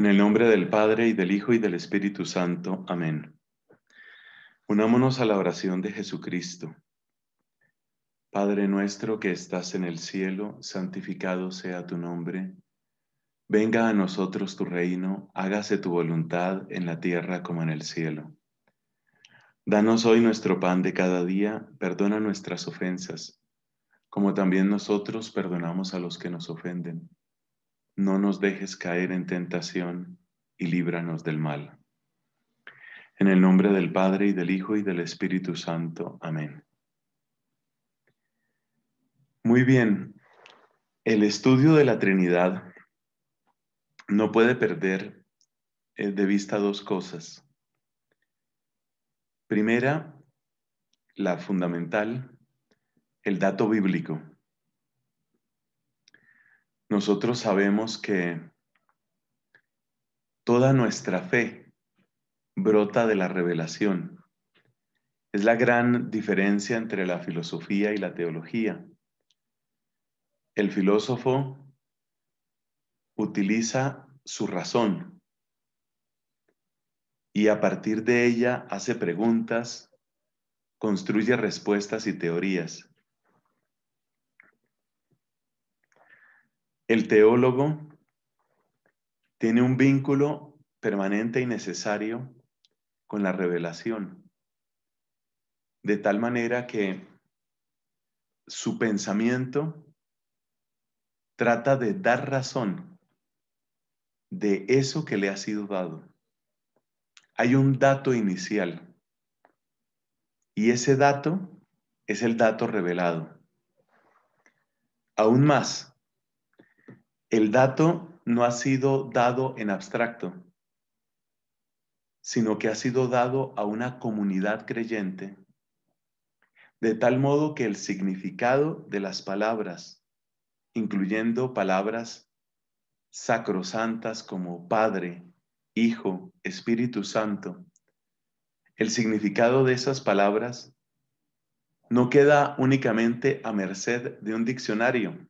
En el nombre del Padre y del Hijo y del Espíritu Santo. Amén. Unámonos a la oración de Jesucristo. Padre nuestro que estás en el cielo, santificado sea tu nombre. Venga a nosotros tu reino, hágase tu voluntad en la tierra como en el cielo. Danos hoy nuestro pan de cada día, perdona nuestras ofensas, como también nosotros perdonamos a los que nos ofenden no nos dejes caer en tentación y líbranos del mal. En el nombre del Padre y del Hijo y del Espíritu Santo. Amén. Muy bien, el estudio de la Trinidad no puede perder eh, de vista dos cosas. Primera, la fundamental, el dato bíblico nosotros sabemos que toda nuestra fe brota de la revelación. Es la gran diferencia entre la filosofía y la teología. El filósofo utiliza su razón y a partir de ella hace preguntas, construye respuestas y teorías. El teólogo tiene un vínculo permanente y necesario con la revelación, de tal manera que su pensamiento trata de dar razón de eso que le ha sido dado. Hay un dato inicial y ese dato es el dato revelado. Aún más, el dato no ha sido dado en abstracto, sino que ha sido dado a una comunidad creyente, de tal modo que el significado de las palabras, incluyendo palabras sacrosantas como Padre, Hijo, Espíritu Santo, el significado de esas palabras no queda únicamente a merced de un diccionario,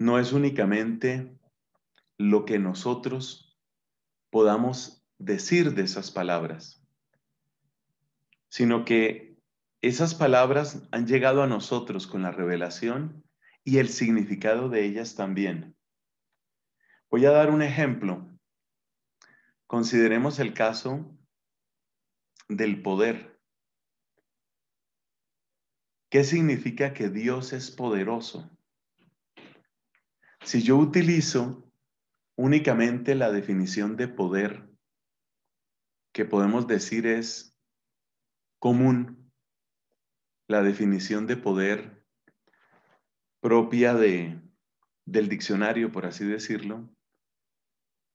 no es únicamente lo que nosotros podamos decir de esas palabras, sino que esas palabras han llegado a nosotros con la revelación y el significado de ellas también. Voy a dar un ejemplo. Consideremos el caso del poder. ¿Qué significa que Dios es poderoso? Si yo utilizo únicamente la definición de poder, que podemos decir es común, la definición de poder propia de, del diccionario, por así decirlo,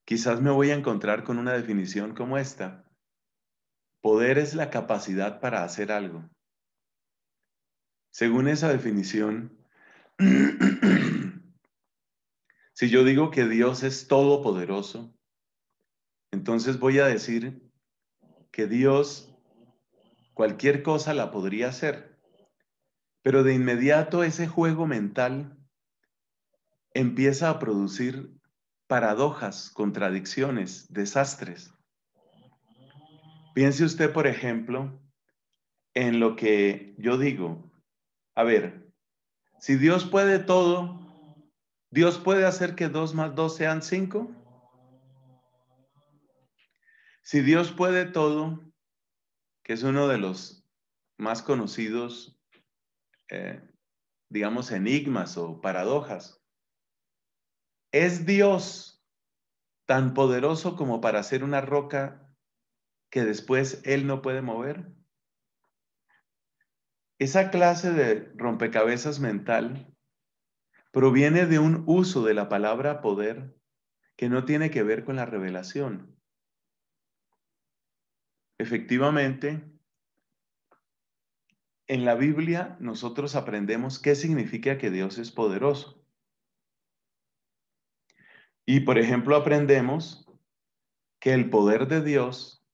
quizás me voy a encontrar con una definición como esta. Poder es la capacidad para hacer algo. Según esa definición, Si yo digo que Dios es todopoderoso, entonces voy a decir que Dios cualquier cosa la podría hacer. Pero de inmediato ese juego mental empieza a producir paradojas, contradicciones, desastres. Piense usted, por ejemplo, en lo que yo digo. A ver, si Dios puede todo, ¿Dios puede hacer que dos más dos sean cinco? Si Dios puede todo, que es uno de los más conocidos, eh, digamos, enigmas o paradojas, ¿es Dios tan poderoso como para hacer una roca que después Él no puede mover? Esa clase de rompecabezas mental proviene de un uso de la palabra poder que no tiene que ver con la revelación. Efectivamente, en la Biblia nosotros aprendemos qué significa que Dios es poderoso. Y por ejemplo aprendemos que el poder de Dios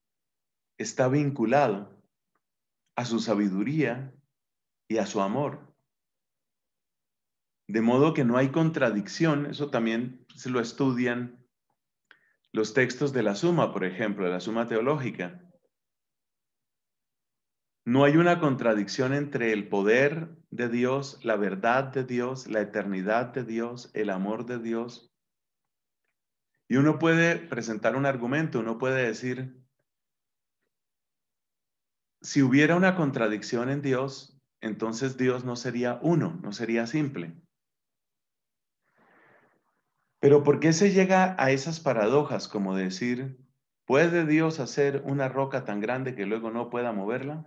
está vinculado a su sabiduría y a su amor. De modo que no hay contradicción, eso también se lo estudian los textos de la suma, por ejemplo, de la suma teológica. No hay una contradicción entre el poder de Dios, la verdad de Dios, la eternidad de Dios, el amor de Dios. Y uno puede presentar un argumento, uno puede decir, si hubiera una contradicción en Dios, entonces Dios no sería uno, no sería simple. Pero ¿por qué se llega a esas paradojas como decir, ¿puede Dios hacer una roca tan grande que luego no pueda moverla?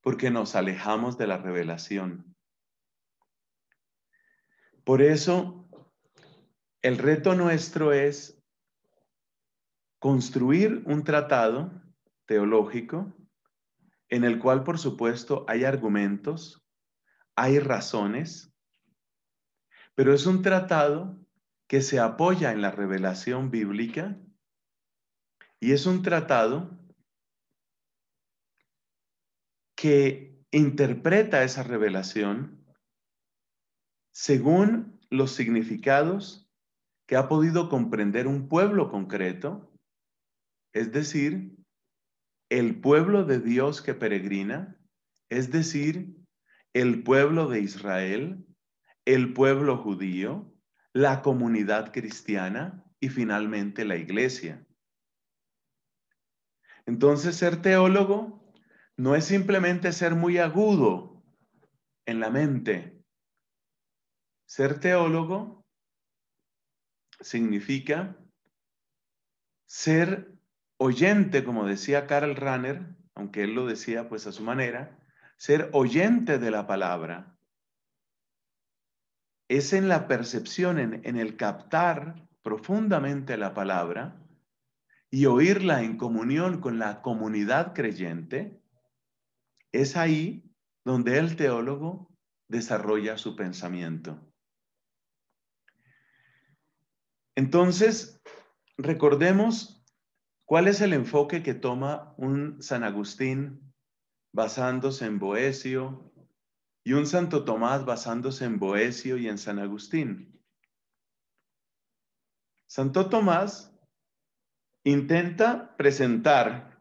Porque nos alejamos de la revelación. Por eso, el reto nuestro es construir un tratado teológico en el cual, por supuesto, hay argumentos, hay razones, pero es un tratado que se apoya en la revelación bíblica y es un tratado que interpreta esa revelación según los significados que ha podido comprender un pueblo concreto, es decir, el pueblo de Dios que peregrina, es decir, el pueblo de Israel, el pueblo judío, la comunidad cristiana y finalmente la iglesia. Entonces, ser teólogo no es simplemente ser muy agudo en la mente. Ser teólogo significa ser oyente, como decía Karl Rahner, aunque él lo decía pues a su manera, ser oyente de la palabra es en la percepción, en, el captar profundamente la palabra y oírla en comunión con la comunidad creyente, es ahí donde el teólogo desarrolla su pensamiento. Entonces, recordemos cuál es el enfoque que toma un San Agustín basándose en Boesio, y un Santo Tomás basándose en Boesio y en San Agustín. Santo Tomás intenta presentar,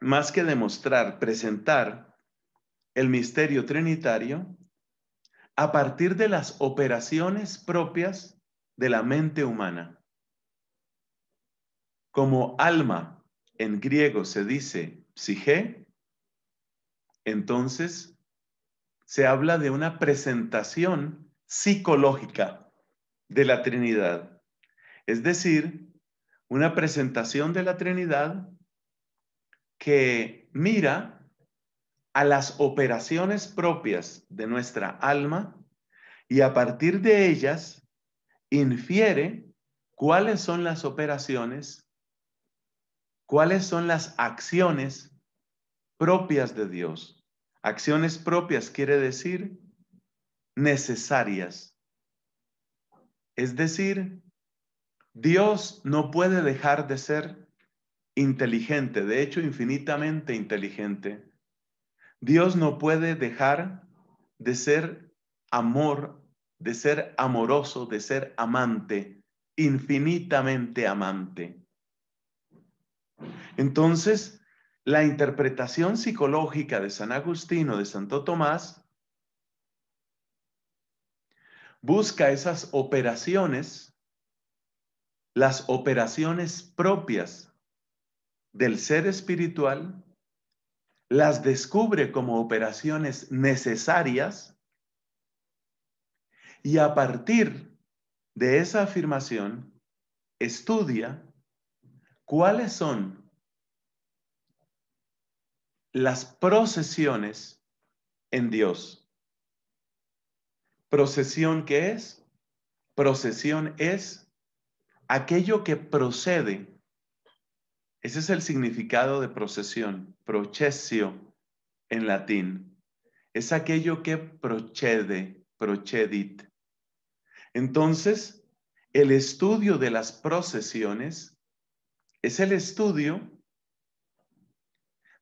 más que demostrar, presentar el misterio trinitario a partir de las operaciones propias de la mente humana. Como alma en griego se dice psique, entonces se habla de una presentación psicológica de la Trinidad. Es decir, una presentación de la Trinidad que mira a las operaciones propias de nuestra alma y a partir de ellas infiere cuáles son las operaciones, cuáles son las acciones propias de Dios. Acciones propias quiere decir necesarias. Es decir, Dios no puede dejar de ser inteligente, de hecho infinitamente inteligente. Dios no puede dejar de ser amor, de ser amoroso, de ser amante, infinitamente amante. Entonces, la interpretación psicológica de San Agustín o de Santo Tomás busca esas operaciones, las operaciones propias del ser espiritual, las descubre como operaciones necesarias y a partir de esa afirmación estudia cuáles son las procesiones en Dios. ¿Procesión qué es? Procesión es aquello que procede. Ese es el significado de procesión, procesio en latín. Es aquello que procede, procedit. Entonces, el estudio de las procesiones es el estudio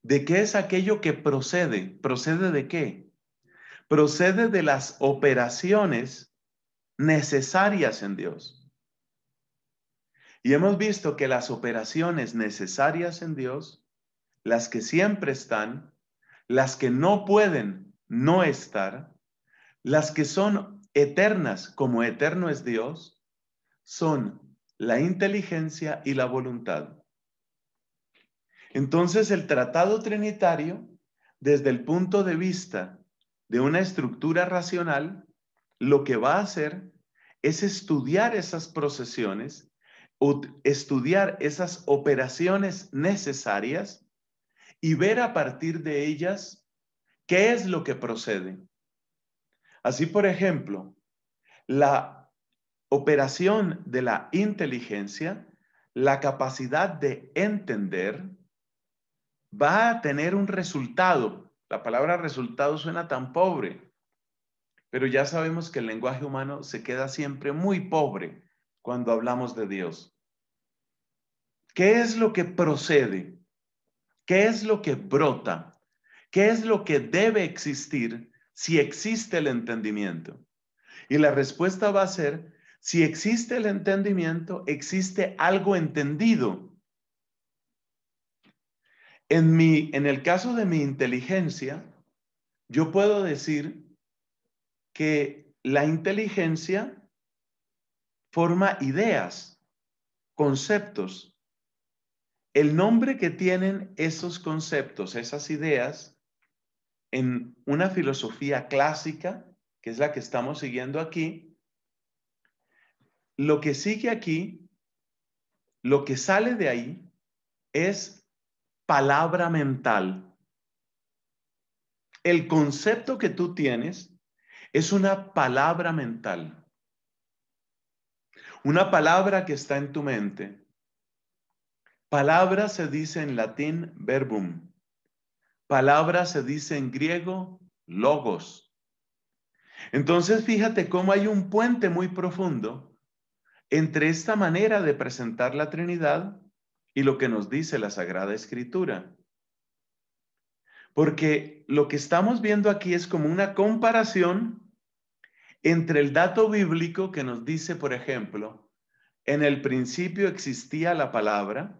¿De qué es aquello que procede? ¿Procede de qué? Procede de las operaciones necesarias en Dios. Y hemos visto que las operaciones necesarias en Dios, las que siempre están, las que no pueden no estar, las que son eternas como eterno es Dios, son la inteligencia y la voluntad. Entonces el tratado trinitario, desde el punto de vista de una estructura racional, lo que va a hacer es estudiar esas procesiones, estudiar esas operaciones necesarias y ver a partir de ellas qué es lo que procede. Así, por ejemplo, la operación de la inteligencia, la capacidad de entender, va a tener un resultado. La palabra resultado suena tan pobre, pero ya sabemos que el lenguaje humano se queda siempre muy pobre cuando hablamos de Dios. ¿Qué es lo que procede? ¿Qué es lo que brota? ¿Qué es lo que debe existir si existe el entendimiento? Y la respuesta va a ser, si existe el entendimiento, existe algo entendido en, mi, en el caso de mi inteligencia, yo puedo decir que la inteligencia forma ideas, conceptos. El nombre que tienen esos conceptos, esas ideas, en una filosofía clásica, que es la que estamos siguiendo aquí, lo que sigue aquí, lo que sale de ahí, es palabra mental. El concepto que tú tienes es una palabra mental. Una palabra que está en tu mente. Palabra se dice en latín verbum. Palabra se dice en griego logos. Entonces fíjate cómo hay un puente muy profundo entre esta manera de presentar la Trinidad y lo que nos dice la Sagrada Escritura. Porque lo que estamos viendo aquí es como una comparación entre el dato bíblico que nos dice, por ejemplo, en el principio existía la palabra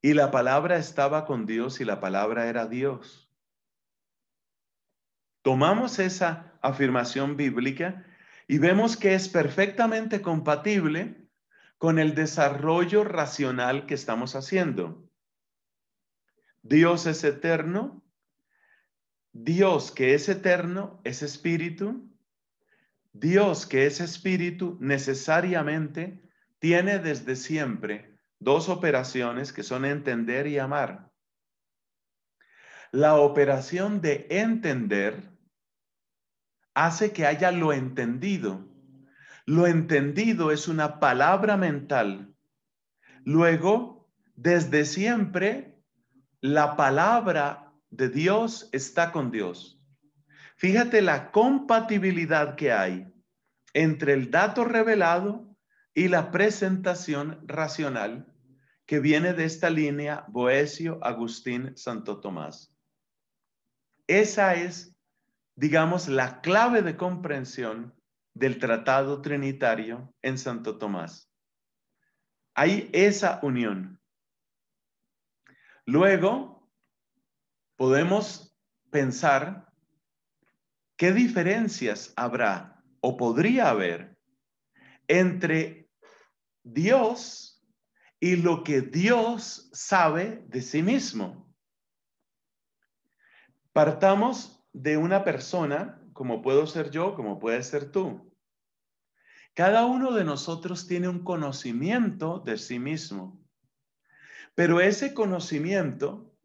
y la palabra estaba con Dios y la palabra era Dios. Tomamos esa afirmación bíblica y vemos que es perfectamente compatible con el desarrollo racional que estamos haciendo. Dios es eterno. Dios que es eterno es espíritu. Dios que es espíritu necesariamente tiene desde siempre dos operaciones que son entender y amar. La operación de entender hace que haya lo entendido lo entendido es una palabra mental. Luego, desde siempre, la palabra de Dios está con Dios. Fíjate la compatibilidad que hay entre el dato revelado y la presentación racional que viene de esta línea Boesio, Agustín, Santo Tomás. Esa es, digamos, la clave de comprensión del Tratado Trinitario en Santo Tomás. Hay esa unión. Luego, podemos pensar qué diferencias habrá o podría haber entre Dios y lo que Dios sabe de sí mismo. Partamos de una persona como puedo ser yo, como puedes ser tú. Cada uno de nosotros tiene un conocimiento de sí mismo, pero ese conocimiento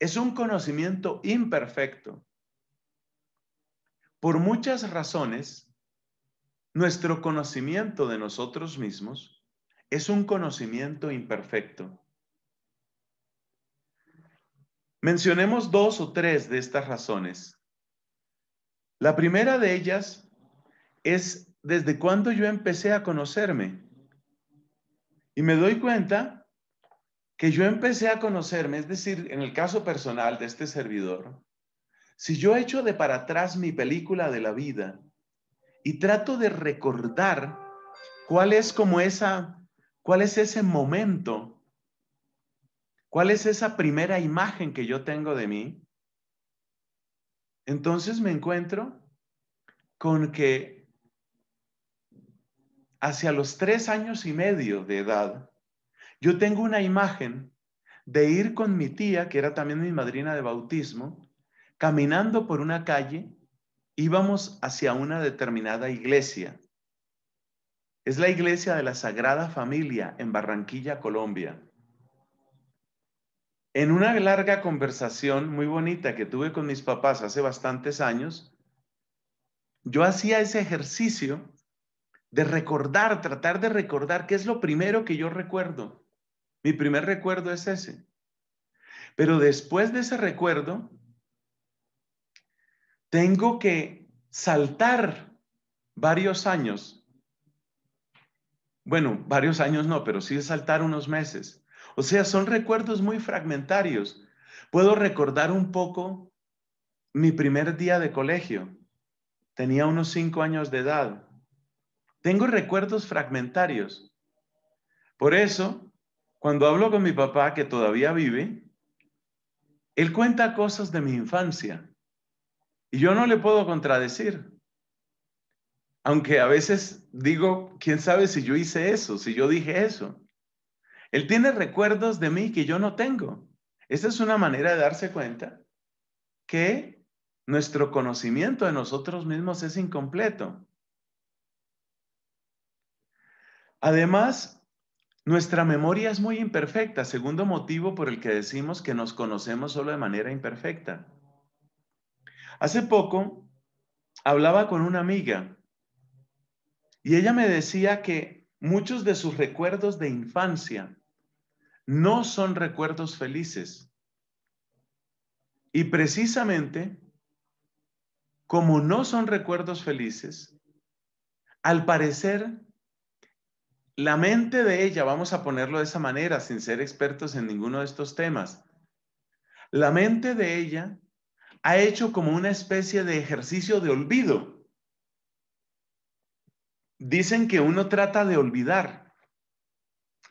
es un conocimiento imperfecto. Por muchas razones, nuestro conocimiento de nosotros mismos es un conocimiento imperfecto. Mencionemos dos o tres de estas razones. La primera de ellas es desde cuando yo empecé a conocerme. Y me doy cuenta que yo empecé a conocerme, es decir, en el caso personal de este servidor, si yo echo de para atrás mi película de la vida y trato de recordar cuál es como esa, cuál es ese momento, cuál es esa primera imagen que yo tengo de mí, entonces me encuentro con que hacia los tres años y medio de edad, yo tengo una imagen de ir con mi tía, que era también mi madrina de bautismo, caminando por una calle, íbamos hacia una determinada iglesia. Es la iglesia de la Sagrada Familia en Barranquilla, Colombia. En una larga conversación muy bonita que tuve con mis papás hace bastantes años, yo hacía ese ejercicio de recordar, tratar de recordar qué es lo primero que yo recuerdo. Mi primer recuerdo es ese. Pero después de ese recuerdo, tengo que saltar varios años. Bueno, varios años no, pero sí saltar unos meses o sea, son recuerdos muy fragmentarios. Puedo recordar un poco mi primer día de colegio. Tenía unos cinco años de edad. Tengo recuerdos fragmentarios. Por eso, cuando hablo con mi papá, que todavía vive, él cuenta cosas de mi infancia. Y yo no le puedo contradecir. Aunque a veces digo, ¿quién sabe si yo hice eso, si yo dije eso? Él tiene recuerdos de mí que yo no tengo. Esa es una manera de darse cuenta que nuestro conocimiento de nosotros mismos es incompleto. Además, nuestra memoria es muy imperfecta, segundo motivo por el que decimos que nos conocemos solo de manera imperfecta. Hace poco hablaba con una amiga y ella me decía que muchos de sus recuerdos de infancia no son recuerdos felices. Y precisamente, como no son recuerdos felices, al parecer, la mente de ella, vamos a ponerlo de esa manera, sin ser expertos en ninguno de estos temas, la mente de ella ha hecho como una especie de ejercicio de olvido. Dicen que uno trata de olvidar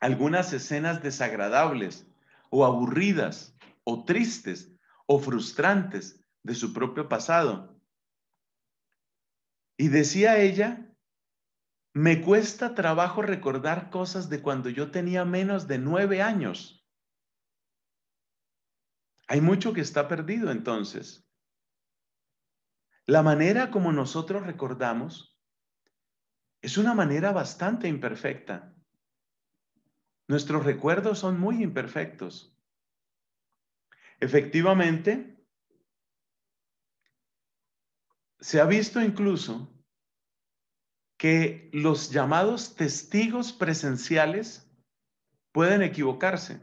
algunas escenas desagradables o aburridas o tristes o frustrantes de su propio pasado. Y decía ella, me cuesta trabajo recordar cosas de cuando yo tenía menos de nueve años. Hay mucho que está perdido entonces. La manera como nosotros recordamos es una manera bastante imperfecta. Nuestros recuerdos son muy imperfectos. Efectivamente, se ha visto incluso que los llamados testigos presenciales pueden equivocarse.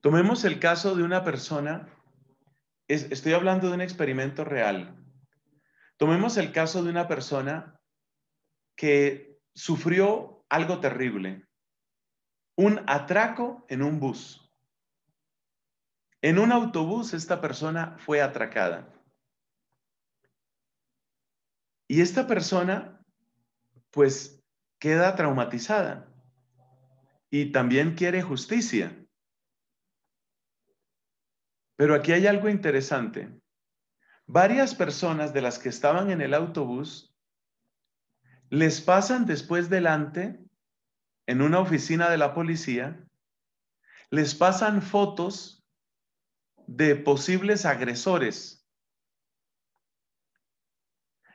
Tomemos el caso de una persona, estoy hablando de un experimento real. Tomemos el caso de una persona que sufrió algo terrible, un atraco en un bus. En un autobús esta persona fue atracada. Y esta persona, pues, queda traumatizada y también quiere justicia. Pero aquí hay algo interesante. Varias personas de las que estaban en el autobús les pasan después delante en una oficina de la policía, les pasan fotos de posibles agresores.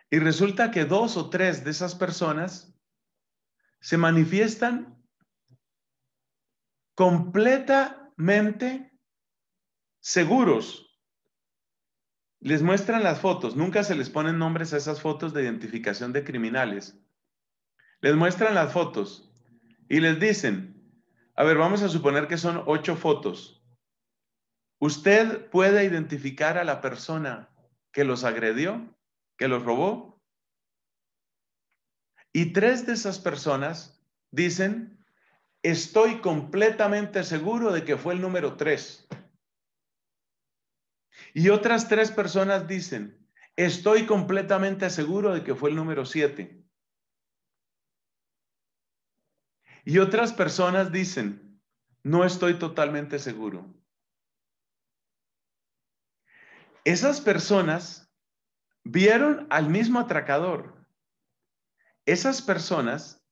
Y resulta que dos o tres de esas personas se manifiestan completamente seguros. Les muestran las fotos, nunca se les ponen nombres a esas fotos de identificación de criminales les muestran las fotos y les dicen, a ver, vamos a suponer que son ocho fotos. ¿Usted puede identificar a la persona que los agredió, que los robó? Y tres de esas personas dicen, estoy completamente seguro de que fue el número tres. Y otras tres personas dicen, estoy completamente seguro de que fue el número siete. Y otras personas dicen, no estoy totalmente seguro. Esas personas vieron al mismo atracador. Esas personas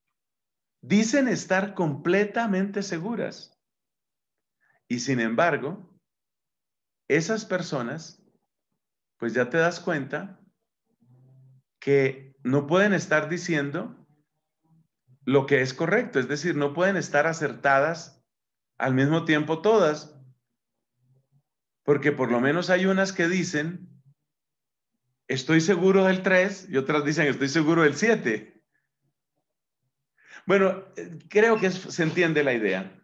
dicen estar completamente seguras. Y sin embargo, esas personas, pues ya te das cuenta que no pueden estar diciendo lo que es correcto, es decir, no pueden estar acertadas al mismo tiempo todas, porque por lo menos hay unas que dicen, estoy seguro del 3 y otras dicen, estoy seguro del 7. Bueno, eh, creo que se entiende la idea.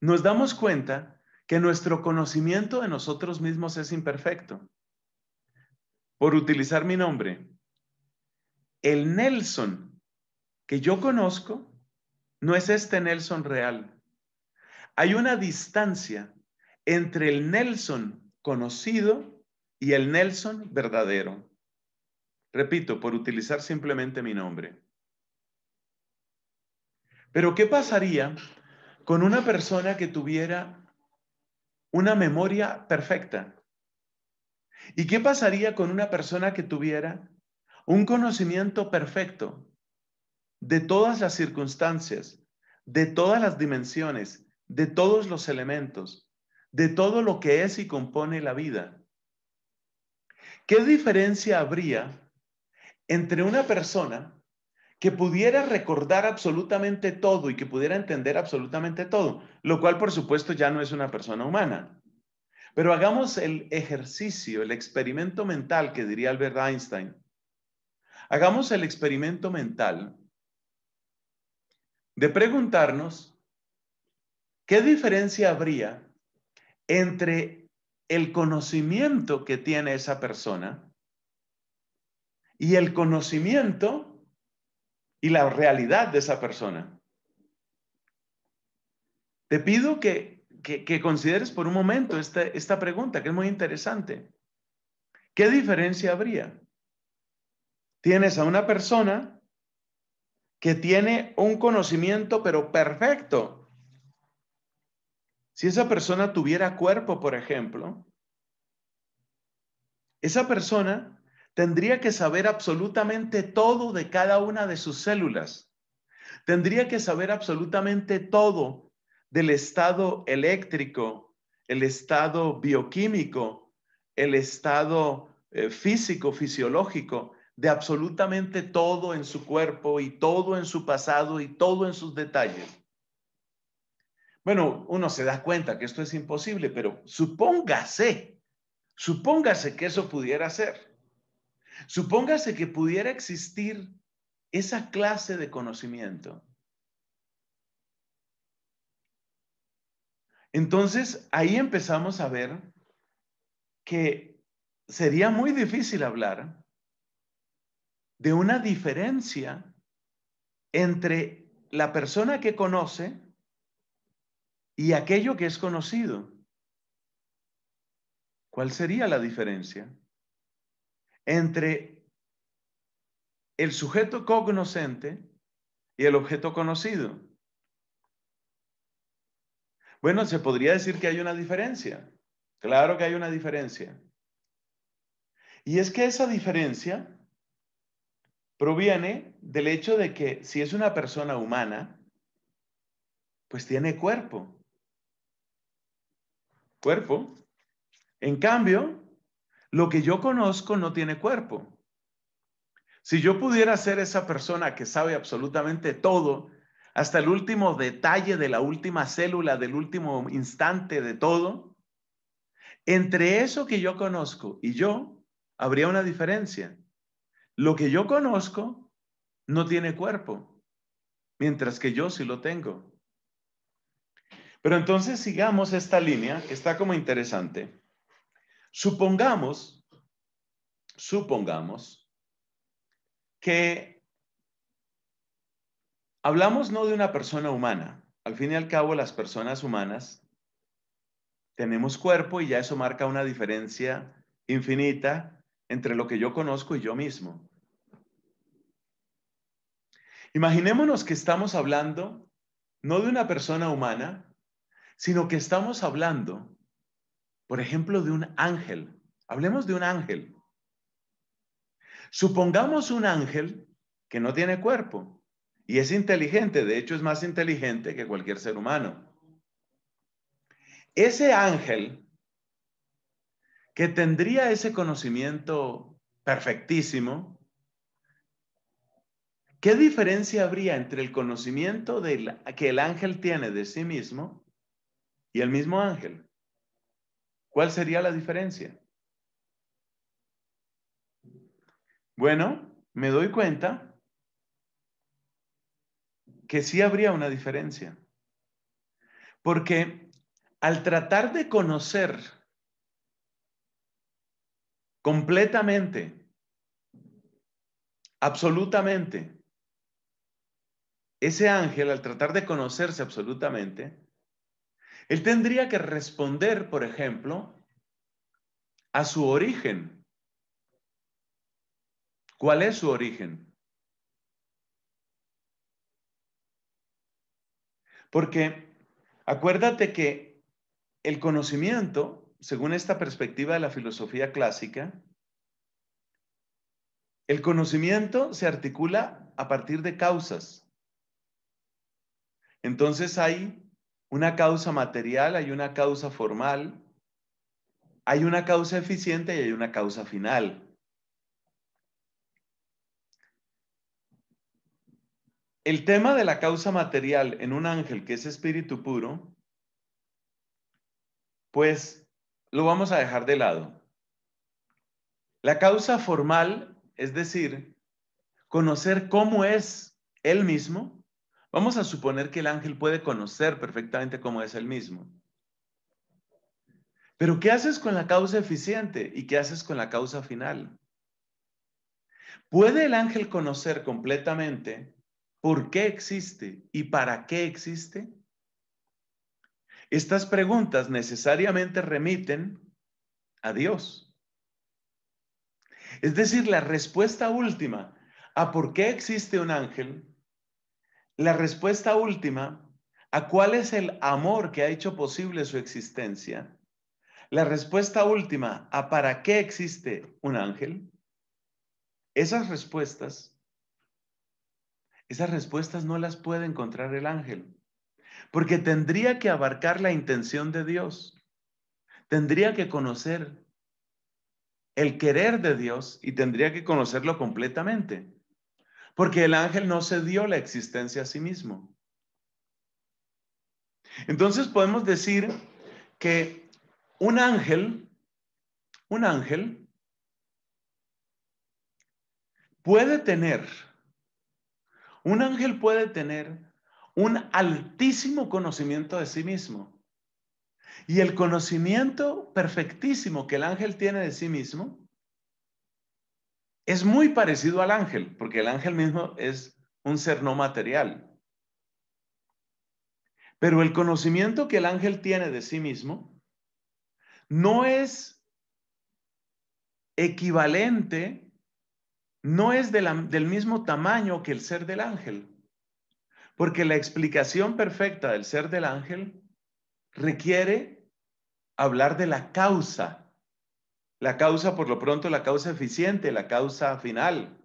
Nos damos cuenta que nuestro conocimiento de nosotros mismos es imperfecto. Por utilizar mi nombre, el Nelson que yo conozco no es este Nelson real. Hay una distancia entre el Nelson conocido y el Nelson verdadero. Repito, por utilizar simplemente mi nombre. Pero ¿qué pasaría con una persona que tuviera una memoria perfecta? ¿Y qué pasaría con una persona que tuviera un conocimiento perfecto? de todas las circunstancias, de todas las dimensiones, de todos los elementos, de todo lo que es y compone la vida. ¿Qué diferencia habría entre una persona que pudiera recordar absolutamente todo y que pudiera entender absolutamente todo, lo cual por supuesto ya no es una persona humana? Pero hagamos el ejercicio, el experimento mental que diría Albert Einstein. Hagamos el experimento mental de preguntarnos qué diferencia habría entre el conocimiento que tiene esa persona y el conocimiento y la realidad de esa persona. Te pido que, consideres por un momento esta, esta pregunta, que es muy interesante. ¿Qué diferencia habría? Tienes a una persona que tiene un conocimiento pero perfecto. Si esa persona tuviera cuerpo, por ejemplo, esa persona tendría que saber absolutamente todo de cada una de sus células. Tendría que saber absolutamente todo del estado eléctrico, el estado bioquímico, el estado eh, físico, fisiológico, de absolutamente todo en su cuerpo y todo en su pasado y todo en sus detalles. Bueno, uno se da cuenta que esto es imposible, pero supóngase, supóngase que eso pudiera ser. Supóngase que pudiera existir esa clase de conocimiento. Entonces, ahí empezamos a ver que sería muy difícil hablar de una diferencia entre la persona que conoce y aquello que es conocido. ¿Cuál sería la diferencia entre el sujeto cognoscente y el objeto conocido? Bueno, se podría decir que hay una diferencia. Claro que hay una diferencia. Y es que esa diferencia proviene del hecho de que si es una persona humana, pues tiene cuerpo. Cuerpo. En cambio, lo que yo conozco no tiene cuerpo. Si yo pudiera ser esa persona que sabe absolutamente todo, hasta el último detalle de la última célula, del último instante de todo, entre eso que yo conozco y yo, habría una diferencia. Lo que yo conozco no tiene cuerpo, mientras que yo sí lo tengo. Pero entonces sigamos esta línea que está como interesante. Supongamos, supongamos que hablamos no de una persona humana. Al fin y al cabo, las personas humanas tenemos cuerpo y ya eso marca una diferencia infinita entre lo que yo conozco y yo mismo. Imaginémonos que estamos hablando no de una persona humana, sino que estamos hablando, por ejemplo, de un ángel. Hablemos de un ángel. Supongamos un ángel que no tiene cuerpo y es inteligente, de hecho es más inteligente que cualquier ser humano. Ese ángel que tendría ese conocimiento perfectísimo, ¿qué diferencia habría entre el conocimiento que el ángel tiene de sí mismo y el mismo ángel? ¿Cuál sería la diferencia? Bueno, me doy cuenta que sí habría una diferencia. Porque al tratar de conocer completamente, absolutamente. Ese ángel, al tratar de conocerse absolutamente, él tendría que responder, por ejemplo, a su origen. ¿Cuál es su origen? Porque acuérdate que el conocimiento según esta perspectiva de la filosofía clásica, el conocimiento se articula a partir de causas. Entonces hay una causa material, hay una causa formal, hay una causa eficiente y hay una causa final. El tema de la causa material en un ángel que es espíritu puro, pues lo vamos a dejar de lado. La causa formal, es decir, conocer cómo es él mismo, vamos a suponer que el ángel puede conocer perfectamente cómo es él mismo. Pero ¿qué haces con la causa eficiente y qué haces con la causa final? ¿Puede el ángel conocer completamente por qué existe y para qué existe? Estas preguntas necesariamente remiten a Dios. Es decir, la respuesta última a por qué existe un ángel, la respuesta última a cuál es el amor que ha hecho posible su existencia, la respuesta última a para qué existe un ángel, esas respuestas, esas respuestas no las puede encontrar el ángel. Porque tendría que abarcar la intención de Dios. Tendría que conocer el querer de Dios y tendría que conocerlo completamente. Porque el ángel no se dio la existencia a sí mismo. Entonces podemos decir que un ángel, un ángel puede tener, un ángel puede tener un altísimo conocimiento de sí mismo. Y el conocimiento perfectísimo que el ángel tiene de sí mismo es muy parecido al ángel, porque el ángel mismo es un ser no material. Pero el conocimiento que el ángel tiene de sí mismo no es equivalente, no es del mismo tamaño que el ser del ángel. Porque la explicación perfecta del ser del ángel requiere hablar de la causa. La causa, por lo pronto, la causa eficiente, la causa final.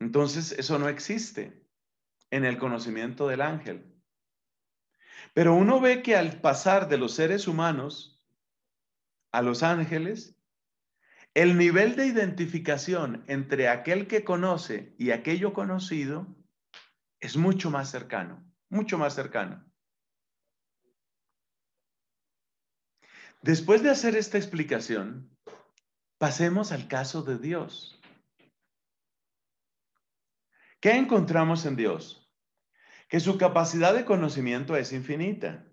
Entonces, eso no existe en el conocimiento del ángel. Pero uno ve que al pasar de los seres humanos a los ángeles, el nivel de identificación entre aquel que conoce y aquello conocido es mucho más cercano, mucho más cercano. Después de hacer esta explicación, pasemos al caso de Dios. ¿Qué encontramos en Dios? Que su capacidad de conocimiento es infinita.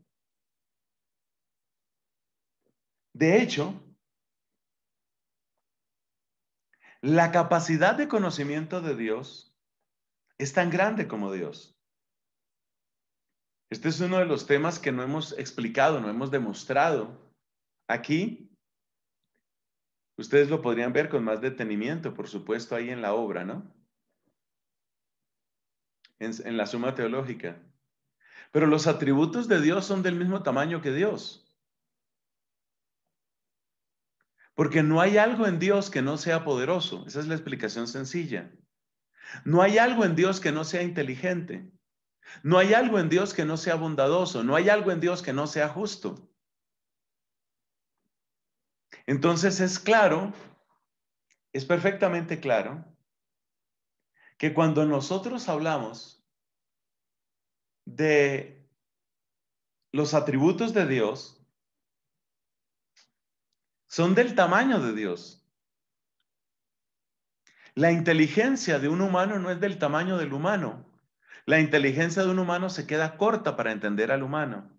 De hecho, la capacidad de conocimiento de Dios es tan grande como Dios. Este es uno de los temas que no hemos explicado, no hemos demostrado. Aquí, ustedes lo podrían ver con más detenimiento, por supuesto, ahí en la obra, ¿no? En, en la suma teológica. Pero los atributos de Dios son del mismo tamaño que Dios. Porque no hay algo en Dios que no sea poderoso. Esa es la explicación sencilla. No hay algo en Dios que no sea inteligente. No hay algo en Dios que no sea bondadoso. No hay algo en Dios que no sea justo. Entonces es claro, es perfectamente claro, que cuando nosotros hablamos de los atributos de Dios, son del tamaño de Dios. La inteligencia de un humano no es del tamaño del humano. La inteligencia de un humano se queda corta para entender al humano.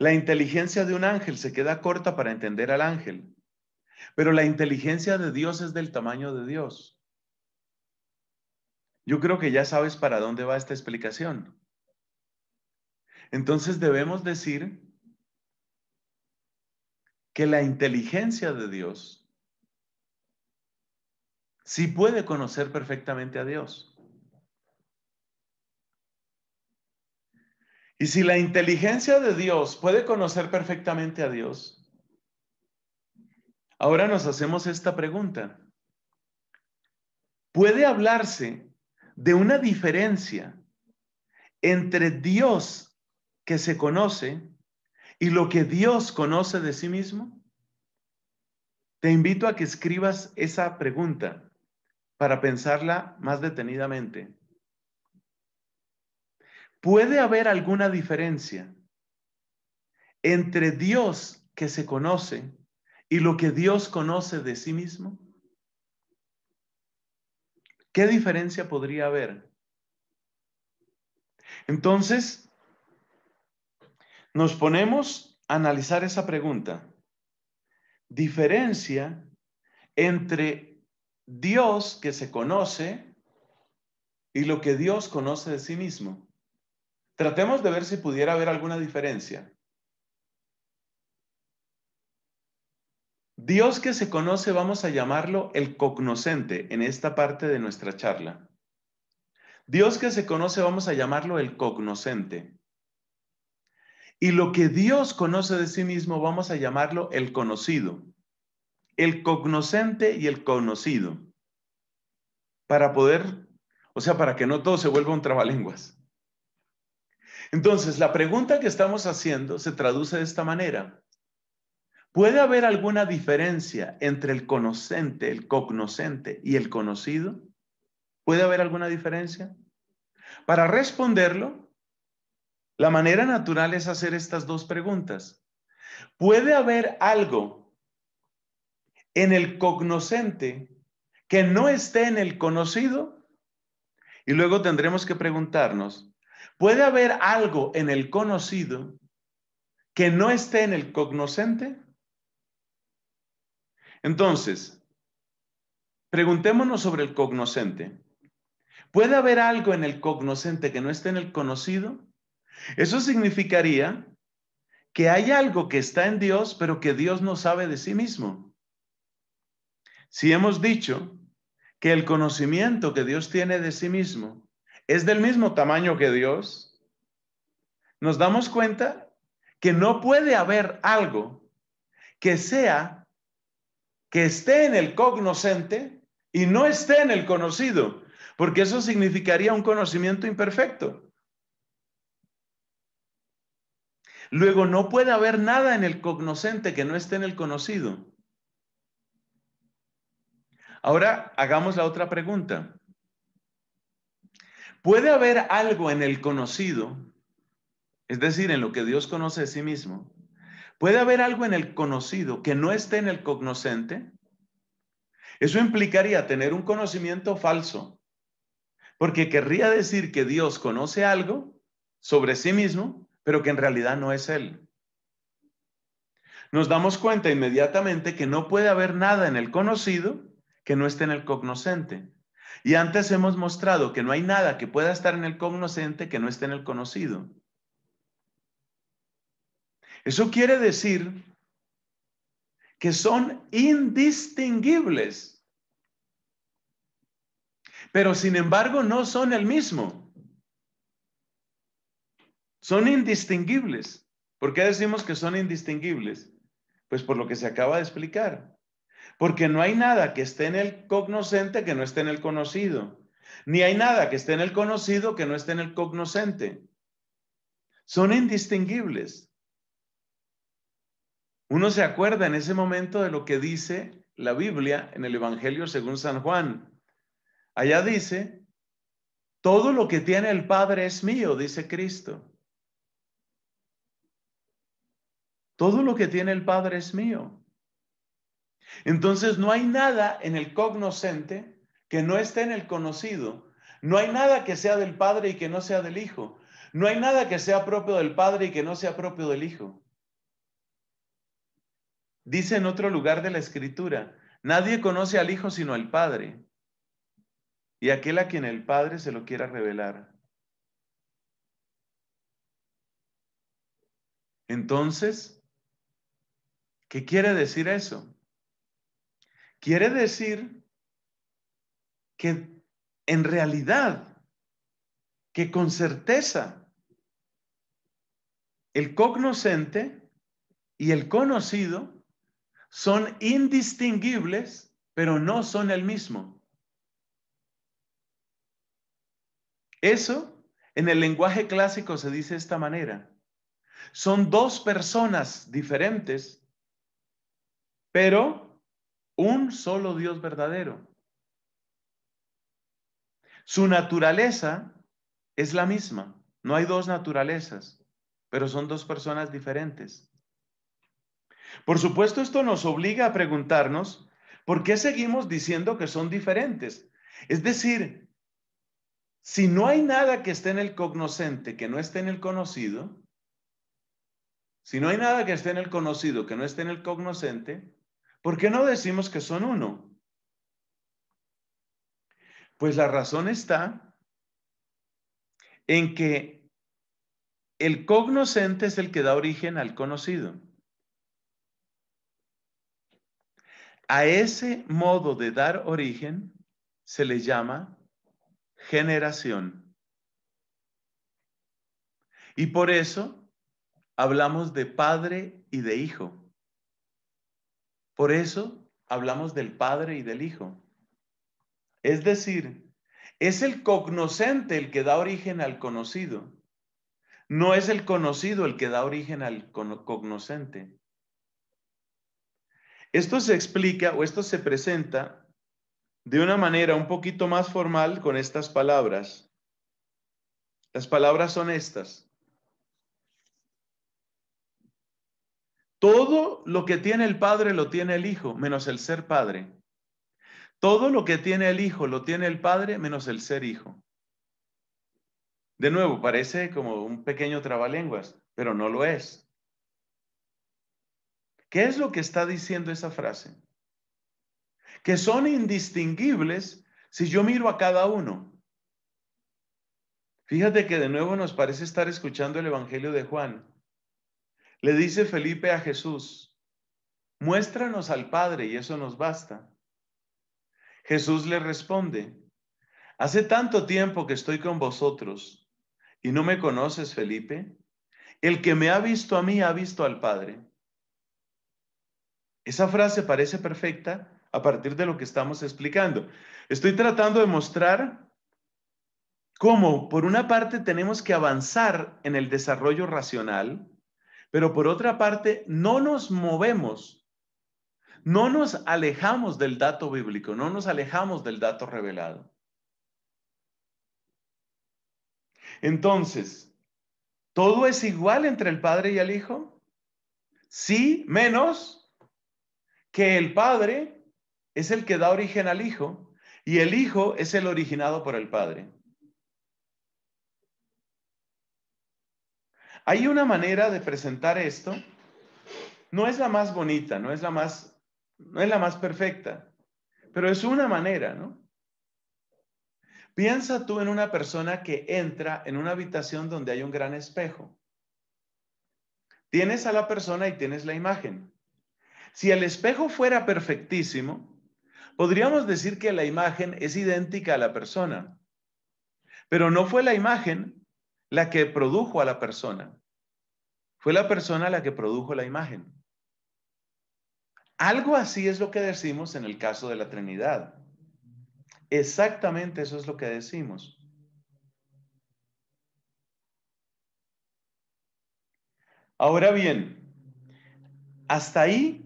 La inteligencia de un ángel se queda corta para entender al ángel. Pero la inteligencia de Dios es del tamaño de Dios. Yo creo que ya sabes para dónde va esta explicación. Entonces debemos decir que la inteligencia de Dios si puede conocer perfectamente a Dios. Y si la inteligencia de Dios puede conocer perfectamente a Dios, ahora nos hacemos esta pregunta. ¿Puede hablarse de una diferencia entre Dios que se conoce y lo que Dios conoce de sí mismo? Te invito a que escribas esa pregunta para pensarla más detenidamente. ¿Puede haber alguna diferencia entre Dios que se conoce y lo que Dios conoce de sí mismo? ¿Qué diferencia podría haber? Entonces, nos ponemos a analizar esa pregunta. Diferencia entre Dios que se conoce y lo que Dios conoce de sí mismo. Tratemos de ver si pudiera haber alguna diferencia. Dios que se conoce vamos a llamarlo el cognoscente en esta parte de nuestra charla. Dios que se conoce vamos a llamarlo el cognoscente. Y lo que Dios conoce de sí mismo vamos a llamarlo el conocido el cognoscente y el conocido, para poder, o sea, para que no todo se vuelva un trabalenguas. Entonces, la pregunta que estamos haciendo se traduce de esta manera. ¿Puede haber alguna diferencia entre el conocente, el cognoscente y el conocido? ¿Puede haber alguna diferencia? Para responderlo, la manera natural es hacer estas dos preguntas. ¿Puede haber algo en el cognoscente que no esté en el conocido? Y luego tendremos que preguntarnos, ¿puede haber algo en el conocido que no esté en el cognoscente? Entonces, preguntémonos sobre el cognoscente. ¿Puede haber algo en el cognoscente que no esté en el conocido? Eso significaría que hay algo que está en Dios, pero que Dios no sabe de sí mismo. Si hemos dicho que el conocimiento que Dios tiene de sí mismo es del mismo tamaño que Dios, nos damos cuenta que no puede haber algo que sea, que esté en el cognoscente y no esté en el conocido, porque eso significaría un conocimiento imperfecto. Luego, no puede haber nada en el cognoscente que no esté en el conocido. Ahora hagamos la otra pregunta. ¿Puede haber algo en el conocido, es decir, en lo que Dios conoce de sí mismo? ¿Puede haber algo en el conocido que no esté en el cognoscente? Eso implicaría tener un conocimiento falso, porque querría decir que Dios conoce algo sobre sí mismo, pero que en realidad no es Él. Nos damos cuenta inmediatamente que no puede haber nada en el conocido que no esté en el cognoscente. Y antes hemos mostrado que no hay nada que pueda estar en el cognoscente que no esté en el conocido. Eso quiere decir que son indistinguibles, pero sin embargo no son el mismo. Son indistinguibles. ¿Por qué decimos que son indistinguibles? Pues por lo que se acaba de explicar. Porque no hay nada que esté en el cognoscente que no esté en el conocido. Ni hay nada que esté en el conocido que no esté en el cognoscente. Son indistinguibles. Uno se acuerda en ese momento de lo que dice la Biblia en el Evangelio según San Juan. Allá dice, todo lo que tiene el Padre es mío, dice Cristo. Todo lo que tiene el Padre es mío. Entonces no hay nada en el cognoscente que no esté en el conocido. No hay nada que sea del Padre y que no sea del Hijo. No hay nada que sea propio del Padre y que no sea propio del Hijo. Dice en otro lugar de la Escritura, nadie conoce al Hijo sino al Padre y aquel a quien el Padre se lo quiera revelar. Entonces, ¿qué quiere decir eso? Quiere decir que en realidad, que con certeza, el cognoscente y el conocido son indistinguibles, pero no son el mismo. Eso en el lenguaje clásico se dice de esta manera. Son dos personas diferentes, pero un solo Dios verdadero. Su naturaleza es la misma. No hay dos naturalezas, pero son dos personas diferentes. Por supuesto, esto nos obliga a preguntarnos por qué seguimos diciendo que son diferentes. Es decir, si no hay nada que esté en el cognoscente que no esté en el conocido, si no hay nada que esté en el conocido que no esté en el cognoscente, ¿Por qué no decimos que son uno? Pues la razón está en que el cognoscente es el que da origen al conocido. A ese modo de dar origen se le llama generación. Y por eso hablamos de padre y de hijo. Por eso hablamos del Padre y del Hijo. Es decir, es el cognoscente el que da origen al conocido. No es el conocido el que da origen al cognoscente. Esto se explica o esto se presenta de una manera un poquito más formal con estas palabras. Las palabras son estas. Todo lo que tiene el Padre lo tiene el Hijo, menos el ser Padre. Todo lo que tiene el Hijo lo tiene el Padre, menos el ser Hijo. De nuevo, parece como un pequeño trabalenguas, pero no lo es. ¿Qué es lo que está diciendo esa frase? Que son indistinguibles si yo miro a cada uno. Fíjate que de nuevo nos parece estar escuchando el Evangelio de Juan le dice Felipe a Jesús, muéstranos al Padre y eso nos basta. Jesús le responde, hace tanto tiempo que estoy con vosotros y no me conoces, Felipe. El que me ha visto a mí ha visto al Padre. Esa frase parece perfecta a partir de lo que estamos explicando. Estoy tratando de mostrar cómo, por una parte, tenemos que avanzar en el desarrollo racional, pero por otra parte, no nos movemos, no nos alejamos del dato bíblico, no nos alejamos del dato revelado. Entonces, ¿todo es igual entre el Padre y el Hijo? Sí, menos que el Padre es el que da origen al Hijo y el Hijo es el originado por el Padre. Hay una manera de presentar esto, no es la más bonita, no es la más, no es la más perfecta, pero es una manera, ¿no? Piensa tú en una persona que entra en una habitación donde hay un gran espejo. Tienes a la persona y tienes la imagen. Si el espejo fuera perfectísimo, podríamos decir que la imagen es idéntica a la persona, pero no fue la imagen la que produjo a la persona. Fue la persona la que produjo la imagen. Algo así es lo que decimos en el caso de la Trinidad. Exactamente eso es lo que decimos. Ahora bien, hasta ahí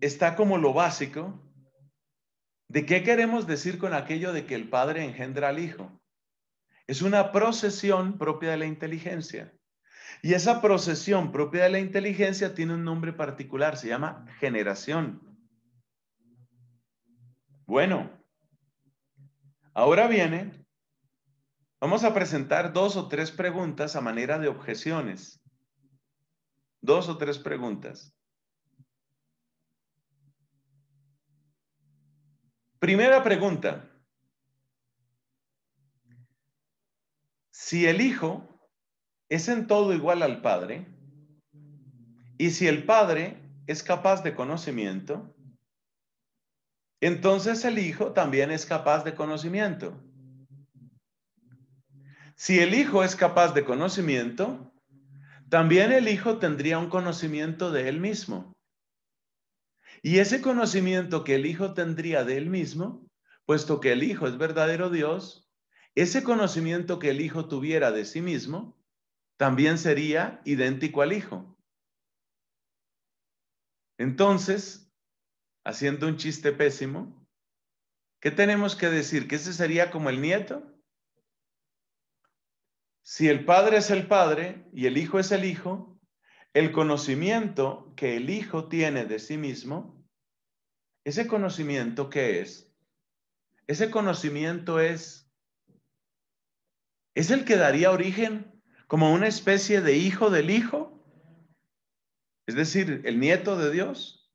está como lo básico de qué queremos decir con aquello de que el Padre engendra al Hijo. Es una procesión propia de la inteligencia. Y esa procesión propia de la inteligencia tiene un nombre particular, se llama generación. Bueno, ahora viene, vamos a presentar dos o tres preguntas a manera de objeciones. Dos o tres preguntas. Primera pregunta. Si el hijo es en todo igual al Padre, y si el Padre es capaz de conocimiento, entonces el Hijo también es capaz de conocimiento. Si el Hijo es capaz de conocimiento, también el Hijo tendría un conocimiento de Él mismo. Y ese conocimiento que el Hijo tendría de Él mismo, puesto que el Hijo es verdadero Dios, ese conocimiento que el Hijo tuviera de sí mismo, también sería idéntico al Hijo. Entonces, haciendo un chiste pésimo, ¿qué tenemos que decir? ¿Que ese sería como el nieto? Si el Padre es el Padre y el Hijo es el Hijo, el conocimiento que el Hijo tiene de sí mismo, ese conocimiento qué es, ese conocimiento es, es el que daría origen como una especie de hijo del hijo, es decir, el nieto de Dios?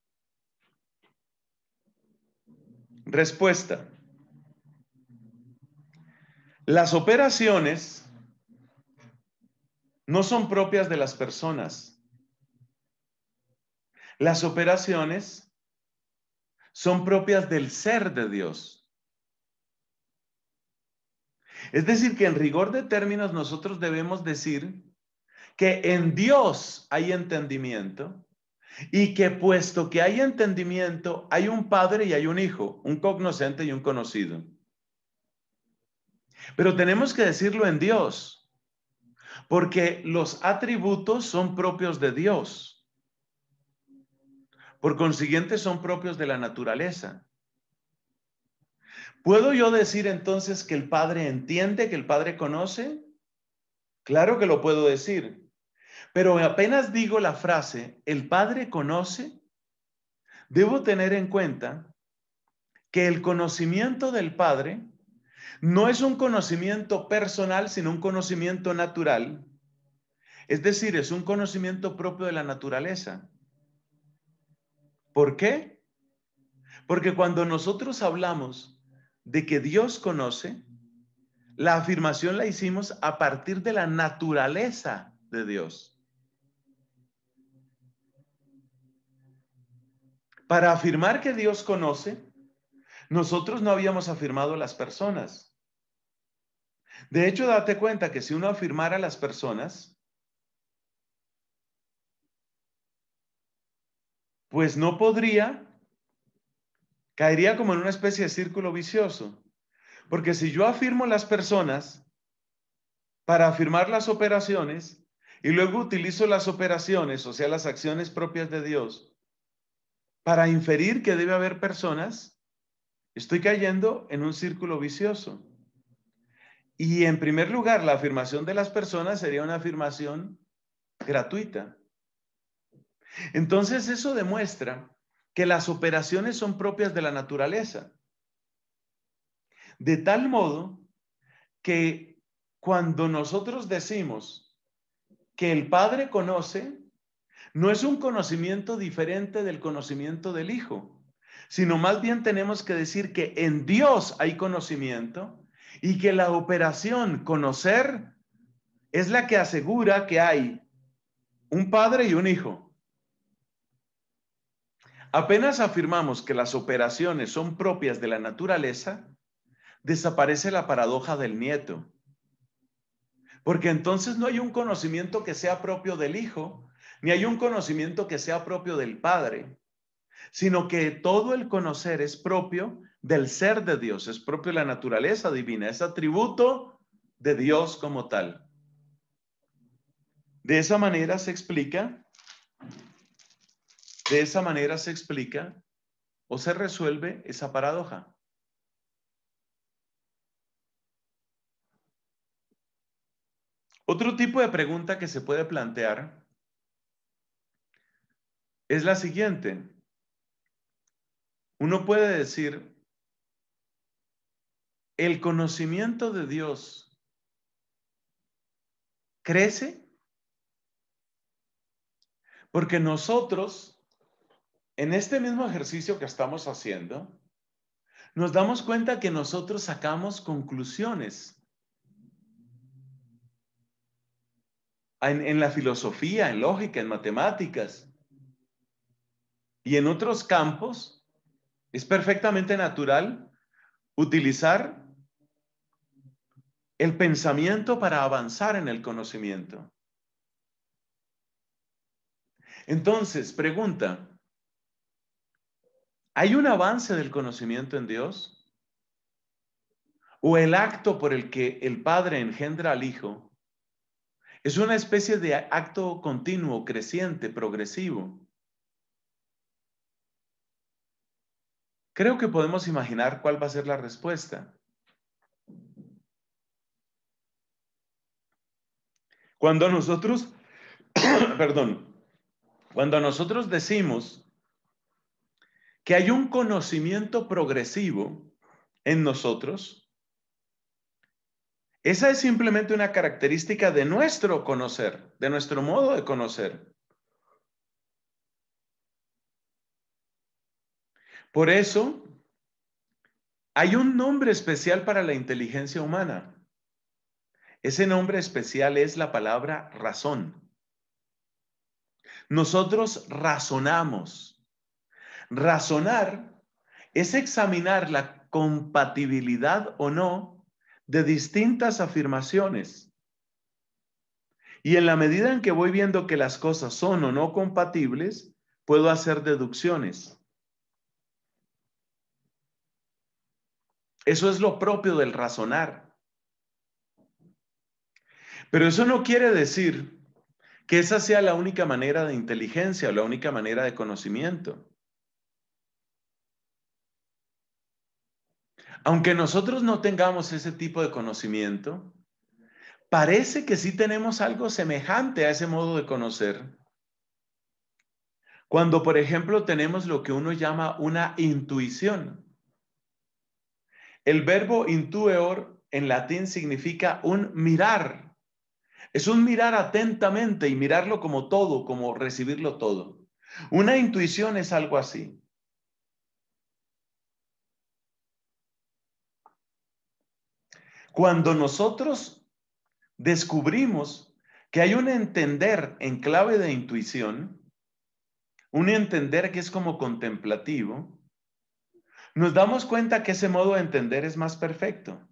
Respuesta. Las operaciones no son propias de las personas. Las operaciones son propias del ser de Dios. Es decir, que en rigor de términos nosotros debemos decir que en Dios hay entendimiento y que puesto que hay entendimiento, hay un padre y hay un hijo, un cognoscente y un conocido. Pero tenemos que decirlo en Dios, porque los atributos son propios de Dios. Por consiguiente, son propios de la naturaleza. ¿Puedo yo decir entonces que el Padre entiende, que el Padre conoce? Claro que lo puedo decir, pero apenas digo la frase, el Padre conoce, debo tener en cuenta que el conocimiento del Padre no es un conocimiento personal, sino un conocimiento natural. Es decir, es un conocimiento propio de la naturaleza. ¿Por qué? Porque cuando nosotros hablamos de que Dios conoce, la afirmación la hicimos a partir de la naturaleza de Dios. Para afirmar que Dios conoce, nosotros no habíamos afirmado las personas. De hecho, date cuenta que si uno afirmara las personas, pues no podría caería como en una especie de círculo vicioso. Porque si yo afirmo las personas para afirmar las operaciones y luego utilizo las operaciones, o sea, las acciones propias de Dios, para inferir que debe haber personas, estoy cayendo en un círculo vicioso. Y en primer lugar, la afirmación de las personas sería una afirmación gratuita. Entonces, eso demuestra que las operaciones son propias de la naturaleza. De tal modo que cuando nosotros decimos que el Padre conoce, no es un conocimiento diferente del conocimiento del Hijo, sino más bien tenemos que decir que en Dios hay conocimiento y que la operación conocer es la que asegura que hay un Padre y un Hijo. Apenas afirmamos que las operaciones son propias de la naturaleza, desaparece la paradoja del nieto. Porque entonces no hay un conocimiento que sea propio del hijo, ni hay un conocimiento que sea propio del padre, sino que todo el conocer es propio del ser de Dios, es propio de la naturaleza divina, es atributo de Dios como tal. De esa manera se explica de esa manera se explica o se resuelve esa paradoja. Otro tipo de pregunta que se puede plantear es la siguiente. Uno puede decir, ¿el conocimiento de Dios crece? Porque nosotros en este mismo ejercicio que estamos haciendo, nos damos cuenta que nosotros sacamos conclusiones. En, en, la filosofía, en lógica, en matemáticas y en otros campos, es perfectamente natural utilizar el pensamiento para avanzar en el conocimiento. Entonces, pregunta, ¿Hay un avance del conocimiento en Dios? ¿O el acto por el que el Padre engendra al Hijo es una especie de acto continuo, creciente, progresivo? Creo que podemos imaginar cuál va a ser la respuesta. Cuando nosotros, perdón, cuando nosotros decimos que hay un conocimiento progresivo en nosotros, esa es simplemente una característica de nuestro conocer, de nuestro modo de conocer. Por eso, hay un nombre especial para la inteligencia humana. Ese nombre especial es la palabra razón. Nosotros razonamos. Razonar es examinar la compatibilidad o no de distintas afirmaciones. Y en la medida en que voy viendo que las cosas son o no compatibles, puedo hacer deducciones. Eso es lo propio del razonar. Pero eso no quiere decir que esa sea la única manera de inteligencia o la única manera de conocimiento. aunque nosotros no tengamos ese tipo de conocimiento, parece que sí tenemos algo semejante a ese modo de conocer. Cuando, por ejemplo, tenemos lo que uno llama una intuición. El verbo intueor en latín significa un mirar. Es un mirar atentamente y mirarlo como todo, como recibirlo todo. Una intuición es algo así. Cuando nosotros descubrimos que hay un entender en clave de intuición, un entender que es como contemplativo, nos damos cuenta que ese modo de entender es más perfecto,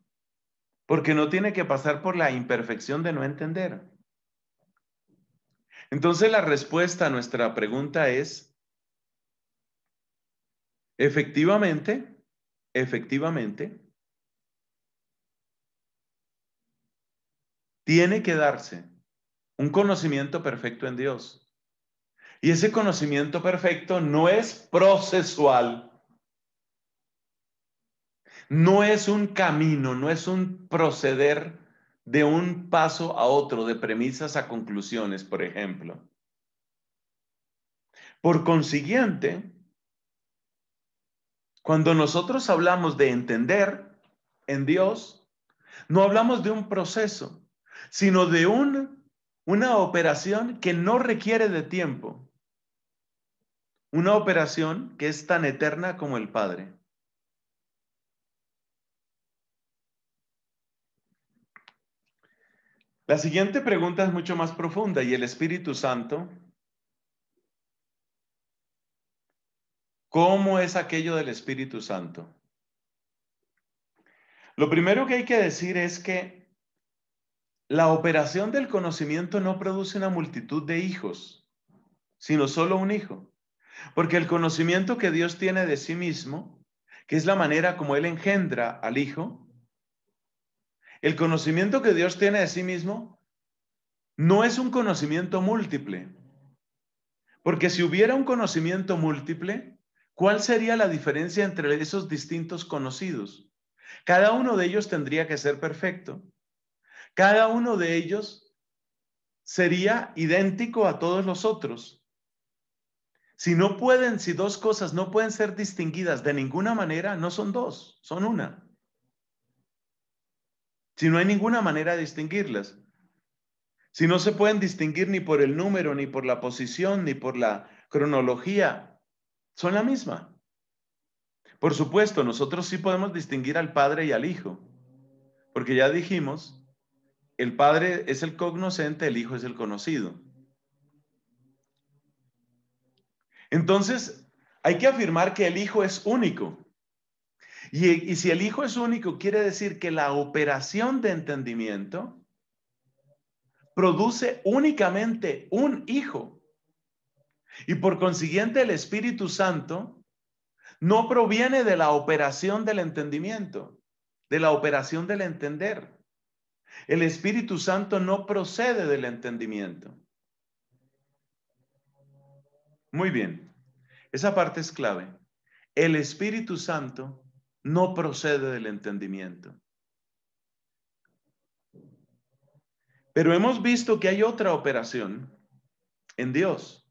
porque no tiene que pasar por la imperfección de no entender. Entonces la respuesta a nuestra pregunta es, efectivamente, efectivamente, tiene que darse un conocimiento perfecto en Dios. Y ese conocimiento perfecto no es procesual, no es un camino, no es un proceder de un paso a otro, de premisas a conclusiones, por ejemplo. Por consiguiente, cuando nosotros hablamos de entender en Dios, no hablamos de un proceso, sino de una operación que no requiere de tiempo. Una operación que es tan eterna como el Padre. La siguiente pregunta es mucho más profunda y el Espíritu Santo, ¿cómo es aquello del Espíritu Santo? Lo primero que hay que decir es que la operación del conocimiento no produce una multitud de hijos, sino solo un hijo. Porque el conocimiento que Dios tiene de sí mismo, que es la manera como Él engendra al Hijo, el conocimiento que Dios tiene de sí mismo no es un conocimiento múltiple. Porque si hubiera un conocimiento múltiple, ¿cuál sería la diferencia entre esos distintos conocidos? Cada uno de ellos tendría que ser perfecto, cada uno de ellos sería idéntico a todos los otros. Si no pueden, si dos cosas no pueden ser distinguidas de ninguna manera, no son dos, son una. Si no hay ninguna manera de distinguirlas. Si no se pueden distinguir ni por el número, ni por la posición, ni por la cronología, son la misma. Por supuesto, nosotros sí podemos distinguir al Padre y al Hijo, porque ya dijimos el Padre es el cognoscente, el Hijo es el conocido. Entonces, hay que afirmar que el Hijo es único. Y, y, si el Hijo es único, quiere decir que la operación de entendimiento produce únicamente un Hijo. Y por consiguiente, el Espíritu Santo no proviene de la operación del entendimiento, de la operación del entender. El Espíritu Santo no procede del entendimiento. Muy bien, esa parte es clave. El Espíritu Santo no procede del entendimiento. Pero hemos visto que hay otra operación en Dios.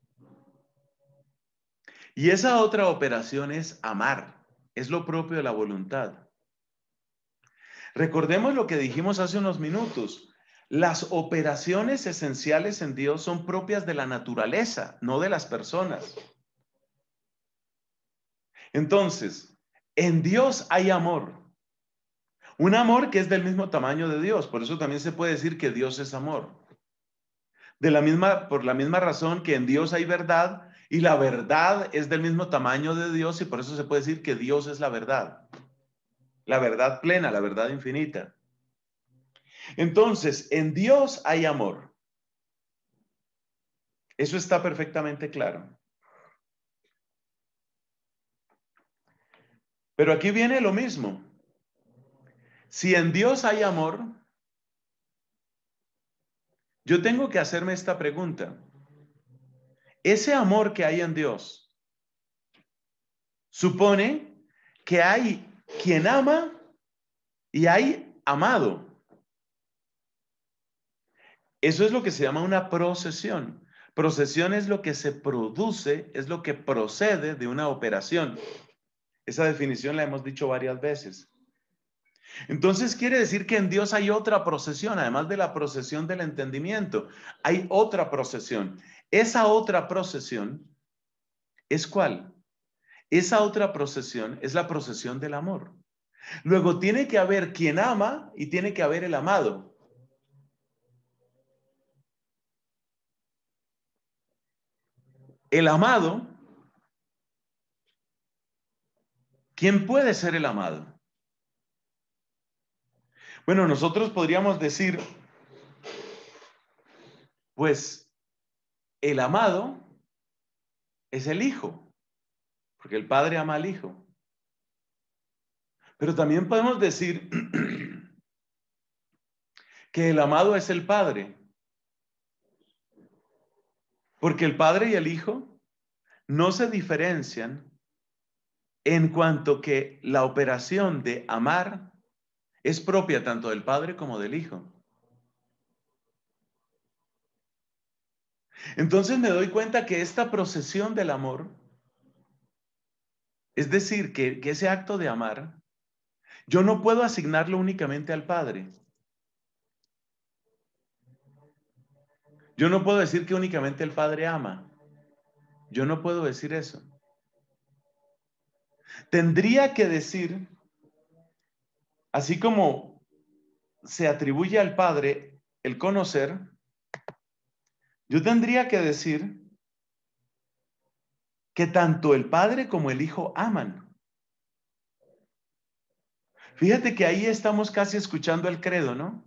Y esa otra operación es amar, es lo propio de la voluntad. Recordemos lo que dijimos hace unos minutos. Las operaciones esenciales en Dios son propias de la naturaleza, no de las personas. Entonces, en Dios hay amor. Un amor que es del mismo tamaño de Dios. Por eso también se puede decir que Dios es amor. De la misma, por la misma razón que en Dios hay verdad y la verdad es del mismo tamaño de Dios y por eso se puede decir que Dios es la verdad la verdad plena, la verdad infinita. Entonces, en Dios hay amor. Eso está perfectamente claro. Pero aquí viene lo mismo. Si en Dios hay amor, yo tengo que hacerme esta pregunta. Ese amor que hay en Dios supone que hay quien ama y hay amado. Eso es lo que se llama una procesión. Procesión es lo que se produce, es lo que procede de una operación. Esa definición la hemos dicho varias veces. Entonces quiere decir que en Dios hay otra procesión, además de la procesión del entendimiento, hay otra procesión. Esa otra procesión es cuál? Esa otra procesión es la procesión del amor. Luego tiene que haber quien ama y tiene que haber el amado. El amado, ¿quién puede ser el amado? Bueno, nosotros podríamos decir, pues el amado es el hijo porque el Padre ama al Hijo. Pero también podemos decir que el amado es el Padre, porque el Padre y el Hijo no se diferencian en cuanto que la operación de amar es propia tanto del Padre como del Hijo. Entonces me doy cuenta que esta procesión del amor es decir, que, ese acto de amar, yo no puedo asignarlo únicamente al Padre. Yo no puedo decir que únicamente el Padre ama. Yo no puedo decir eso. Tendría que decir, así como se atribuye al Padre el conocer, yo tendría que decir que tanto el Padre como el Hijo aman. Fíjate que ahí estamos casi escuchando el credo, ¿no?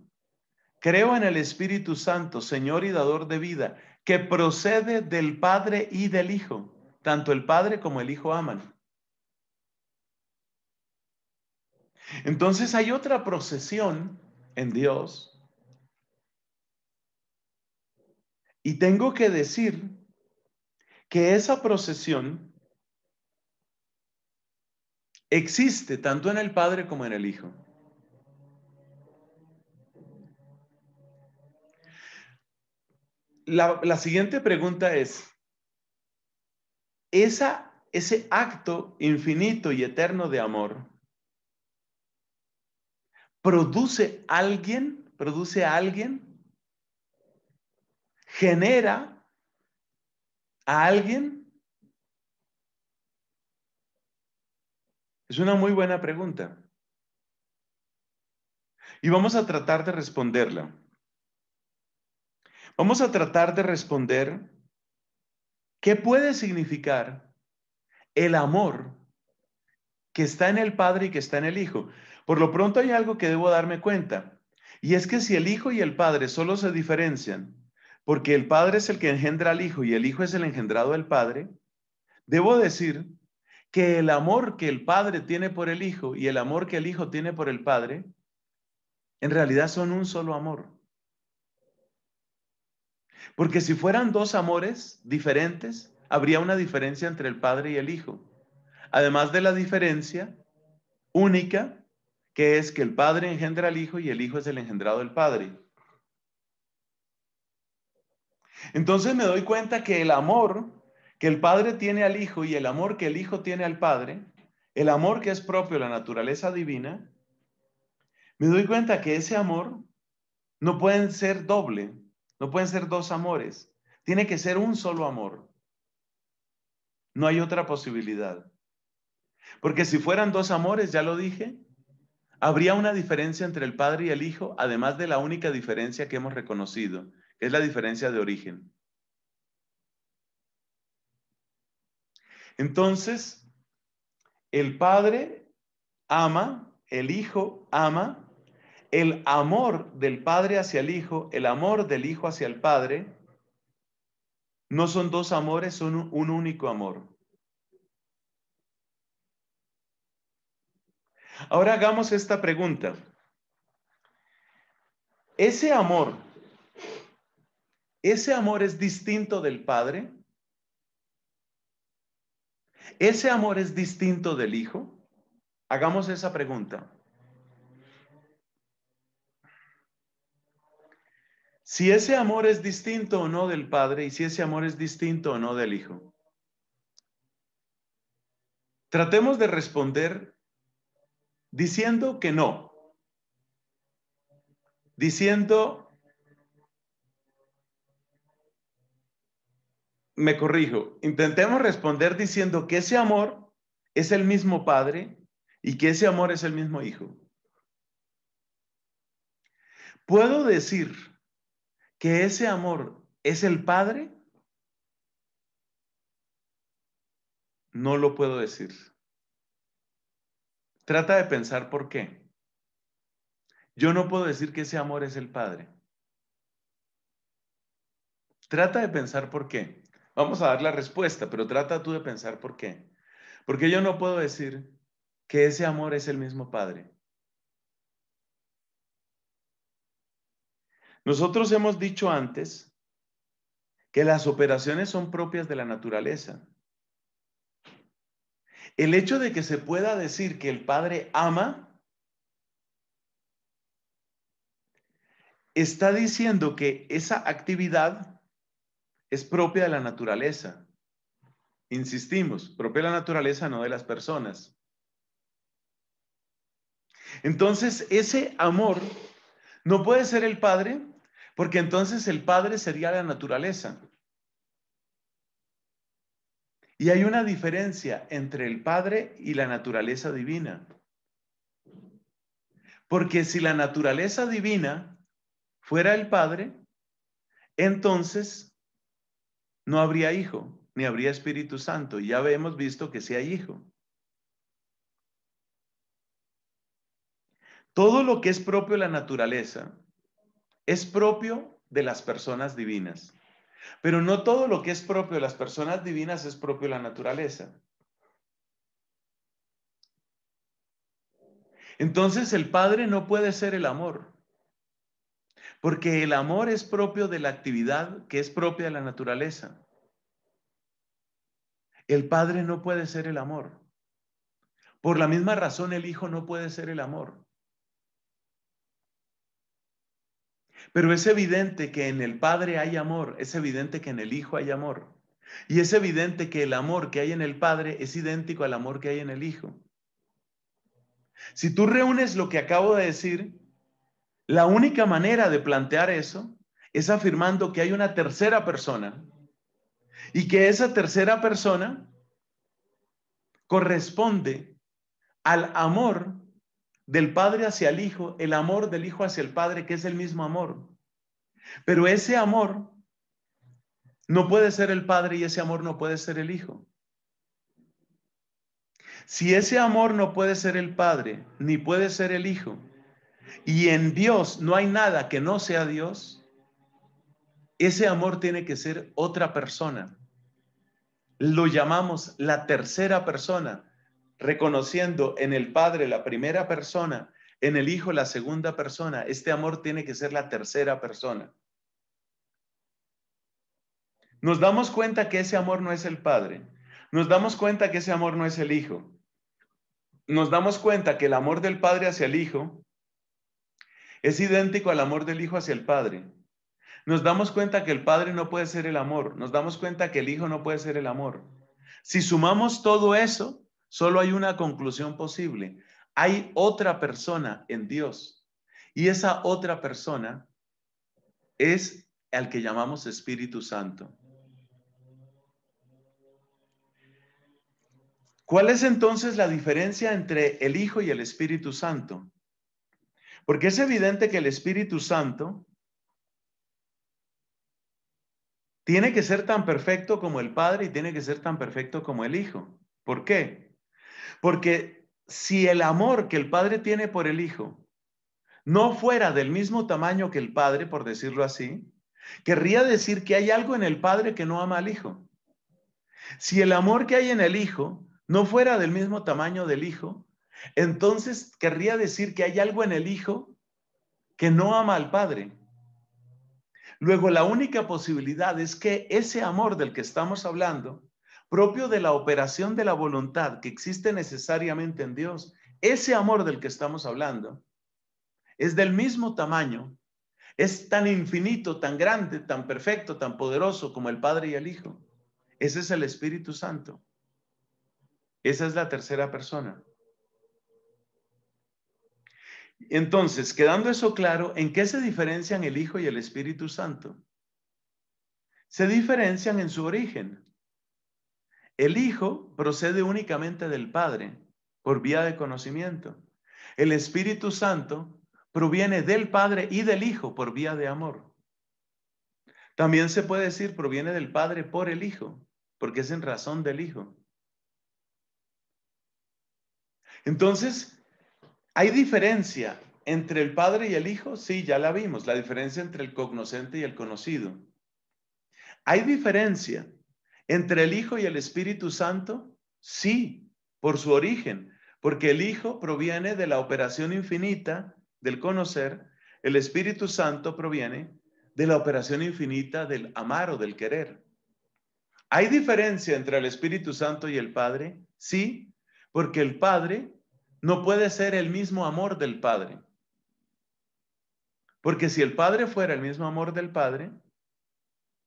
Creo en el Espíritu Santo, Señor y Dador de vida, que procede del Padre y del Hijo. Tanto el Padre como el Hijo aman. Entonces hay otra procesión en Dios. Y tengo que decir que esa procesión existe tanto en el Padre como en el Hijo. La, siguiente pregunta es, ese acto infinito y eterno de amor produce alguien, produce a alguien, genera a alguien? Es una muy buena pregunta. Y vamos a tratar de responderla. Vamos a tratar de responder qué puede significar el amor que está en el Padre y que está en el Hijo. Por lo pronto hay algo que debo darme cuenta, y es que si el Hijo y el Padre solo se diferencian porque el Padre es el que engendra al Hijo y el Hijo es el engendrado del Padre, debo decir que el amor que el Padre tiene por el Hijo y el amor que el Hijo tiene por el Padre, en realidad son un solo amor. Porque si fueran dos amores diferentes, habría una diferencia entre el Padre y el Hijo. Además de la diferencia única, que es que el Padre engendra al Hijo y el Hijo es el engendrado del Padre. Entonces me doy cuenta que el amor que el Padre tiene al Hijo y el amor que el Hijo tiene al Padre, el amor que es propio de la naturaleza divina, me doy cuenta que ese amor no pueden ser doble, no pueden ser dos amores, tiene que ser un solo amor. No hay otra posibilidad. Porque si fueran dos amores, ya lo dije, habría una diferencia entre el Padre y el Hijo, además de la única diferencia que hemos reconocido, es la diferencia de origen. Entonces, el Padre ama, el Hijo ama, el amor del Padre hacia el Hijo, el amor del Hijo hacia el Padre, no son dos amores, son un único amor. Ahora hagamos esta pregunta. Ese amor ¿Ese amor es distinto del Padre? ¿Ese amor es distinto del Hijo? Hagamos esa pregunta. Si ese amor es distinto o no del Padre y si ese amor es distinto o no del Hijo. Tratemos de responder diciendo que no, diciendo me corrijo, intentemos responder diciendo que ese amor es el mismo Padre y que ese amor es el mismo Hijo. ¿Puedo decir que ese amor es el Padre? No lo puedo decir. Trata de pensar por qué. Yo no puedo decir que ese amor es el Padre. Trata de pensar por qué vamos a dar la respuesta, pero trata tú de pensar por qué. Porque yo no puedo decir que ese amor es el mismo Padre. Nosotros hemos dicho antes que las operaciones son propias de la naturaleza. El hecho de que se pueda decir que el Padre ama está diciendo que esa actividad es propia de la naturaleza. Insistimos, propia de la naturaleza, no de las personas. Entonces, ese amor no puede ser el Padre, porque entonces el Padre sería la naturaleza. Y hay una diferencia entre el Padre y la naturaleza divina. Porque si la naturaleza divina fuera el Padre, entonces no habría Hijo, ni habría Espíritu Santo. Ya hemos visto que sí hay Hijo. Todo lo que es propio de la naturaleza es propio de las personas divinas. Pero no todo lo que es propio de las personas divinas es propio de la naturaleza. Entonces el Padre no puede ser el amor. Porque el amor es propio de la actividad que es propia de la naturaleza. El Padre no puede ser el amor. Por la misma razón, el Hijo no puede ser el amor. Pero es evidente que en el Padre hay amor, es evidente que en el Hijo hay amor. Y es evidente que el amor que hay en el Padre es idéntico al amor que hay en el Hijo. Si tú reúnes lo que acabo de decir, la única manera de plantear eso es afirmando que hay una tercera persona y que esa tercera persona corresponde al amor del Padre hacia el Hijo, el amor del Hijo hacia el Padre, que es el mismo amor. Pero ese amor no puede ser el Padre y ese amor no puede ser el Hijo. Si ese amor no puede ser el Padre ni puede ser el Hijo, y en Dios no hay nada que no sea Dios, ese amor tiene que ser otra persona. Lo llamamos la tercera persona, reconociendo en el Padre la primera persona, en el Hijo la segunda persona. Este amor tiene que ser la tercera persona. Nos damos cuenta que ese amor no es el Padre. Nos damos cuenta que ese amor no es el Hijo. Nos damos cuenta que el amor del Padre hacia el Hijo es idéntico al amor del Hijo hacia el Padre. Nos damos cuenta que el Padre no puede ser el amor, nos damos cuenta que el Hijo no puede ser el amor. Si sumamos todo eso, solo hay una conclusión posible. Hay otra persona en Dios y esa otra persona es al que llamamos Espíritu Santo. ¿Cuál es entonces la diferencia entre el Hijo y el Espíritu Santo? Porque es evidente que el Espíritu Santo tiene que ser tan perfecto como el Padre y tiene que ser tan perfecto como el Hijo. ¿Por qué? Porque si el amor que el Padre tiene por el Hijo no fuera del mismo tamaño que el Padre, por decirlo así, querría decir que hay algo en el Padre que no ama al Hijo. Si el amor que hay en el Hijo no fuera del mismo tamaño del Hijo, entonces, querría decir que hay algo en el Hijo que no ama al Padre. Luego, la única posibilidad es que ese amor del que estamos hablando, propio de la operación de la voluntad que existe necesariamente en Dios, ese amor del que estamos hablando, es del mismo tamaño, es tan infinito, tan grande, tan perfecto, tan poderoso como el Padre y el Hijo. Ese es el Espíritu Santo. Esa es la tercera persona. Entonces, quedando eso claro, ¿en qué se diferencian el Hijo y el Espíritu Santo? Se diferencian en su origen. El Hijo procede únicamente del Padre por vía de conocimiento. El Espíritu Santo proviene del Padre y del Hijo por vía de amor. También se puede decir proviene del Padre por el Hijo, porque es en razón del Hijo. Entonces, ¿Hay diferencia entre el Padre y el Hijo? Sí, ya la vimos, la diferencia entre el cognoscente y el conocido. ¿Hay diferencia entre el Hijo y el Espíritu Santo? Sí, por su origen, porque el Hijo proviene de la operación infinita del conocer, el Espíritu Santo proviene de la operación infinita del amar o del querer. ¿Hay diferencia entre el Espíritu Santo y el Padre? Sí, porque el Padre no puede ser el mismo amor del Padre. Porque si el Padre fuera el mismo amor del Padre,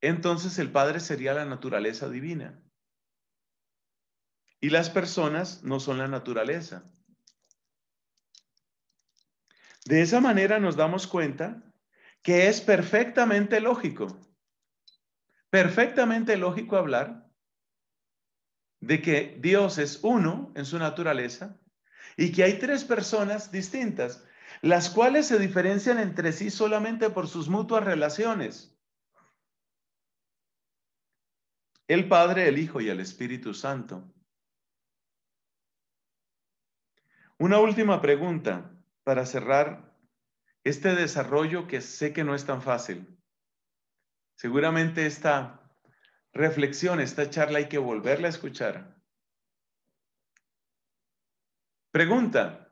entonces el Padre sería la naturaleza divina. Y las personas no son la naturaleza. De esa manera nos damos cuenta que es perfectamente lógico, perfectamente lógico hablar de que Dios es uno en su naturaleza y que hay tres personas distintas, las cuales se diferencian entre sí solamente por sus mutuas relaciones. El Padre, el Hijo y el Espíritu Santo. Una última pregunta para cerrar este desarrollo que sé que no es tan fácil. Seguramente esta reflexión, esta charla hay que volverla a escuchar Pregunta,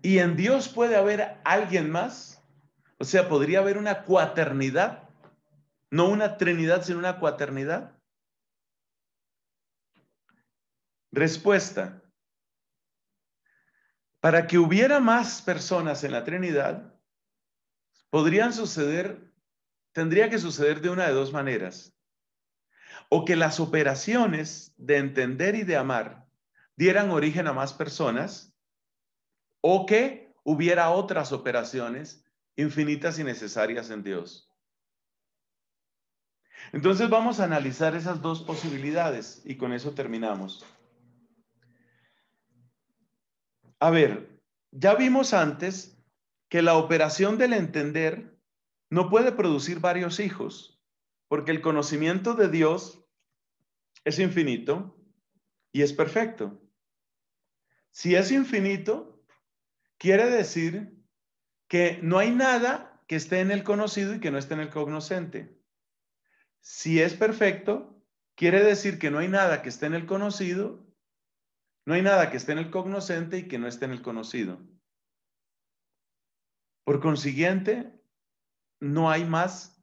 ¿y en Dios puede haber alguien más? O sea, ¿podría haber una cuaternidad? No una trinidad, sino una cuaternidad. Respuesta. Para que hubiera más personas en la Trinidad, podrían suceder, tendría que suceder de una de dos maneras. O que las operaciones de entender y de amar dieran origen a más personas o que hubiera otras operaciones infinitas y necesarias en Dios. Entonces vamos a analizar esas dos posibilidades y con eso terminamos. A ver, ya vimos antes que la operación del entender no puede producir varios hijos, porque el conocimiento de Dios es infinito y es perfecto. Si es infinito, quiere decir que no hay nada que esté en el conocido y que no esté en el cognoscente. Si es perfecto, quiere decir que no hay nada que esté en el conocido, no hay nada que esté en el cognoscente y que no esté en el conocido. Por consiguiente, no hay más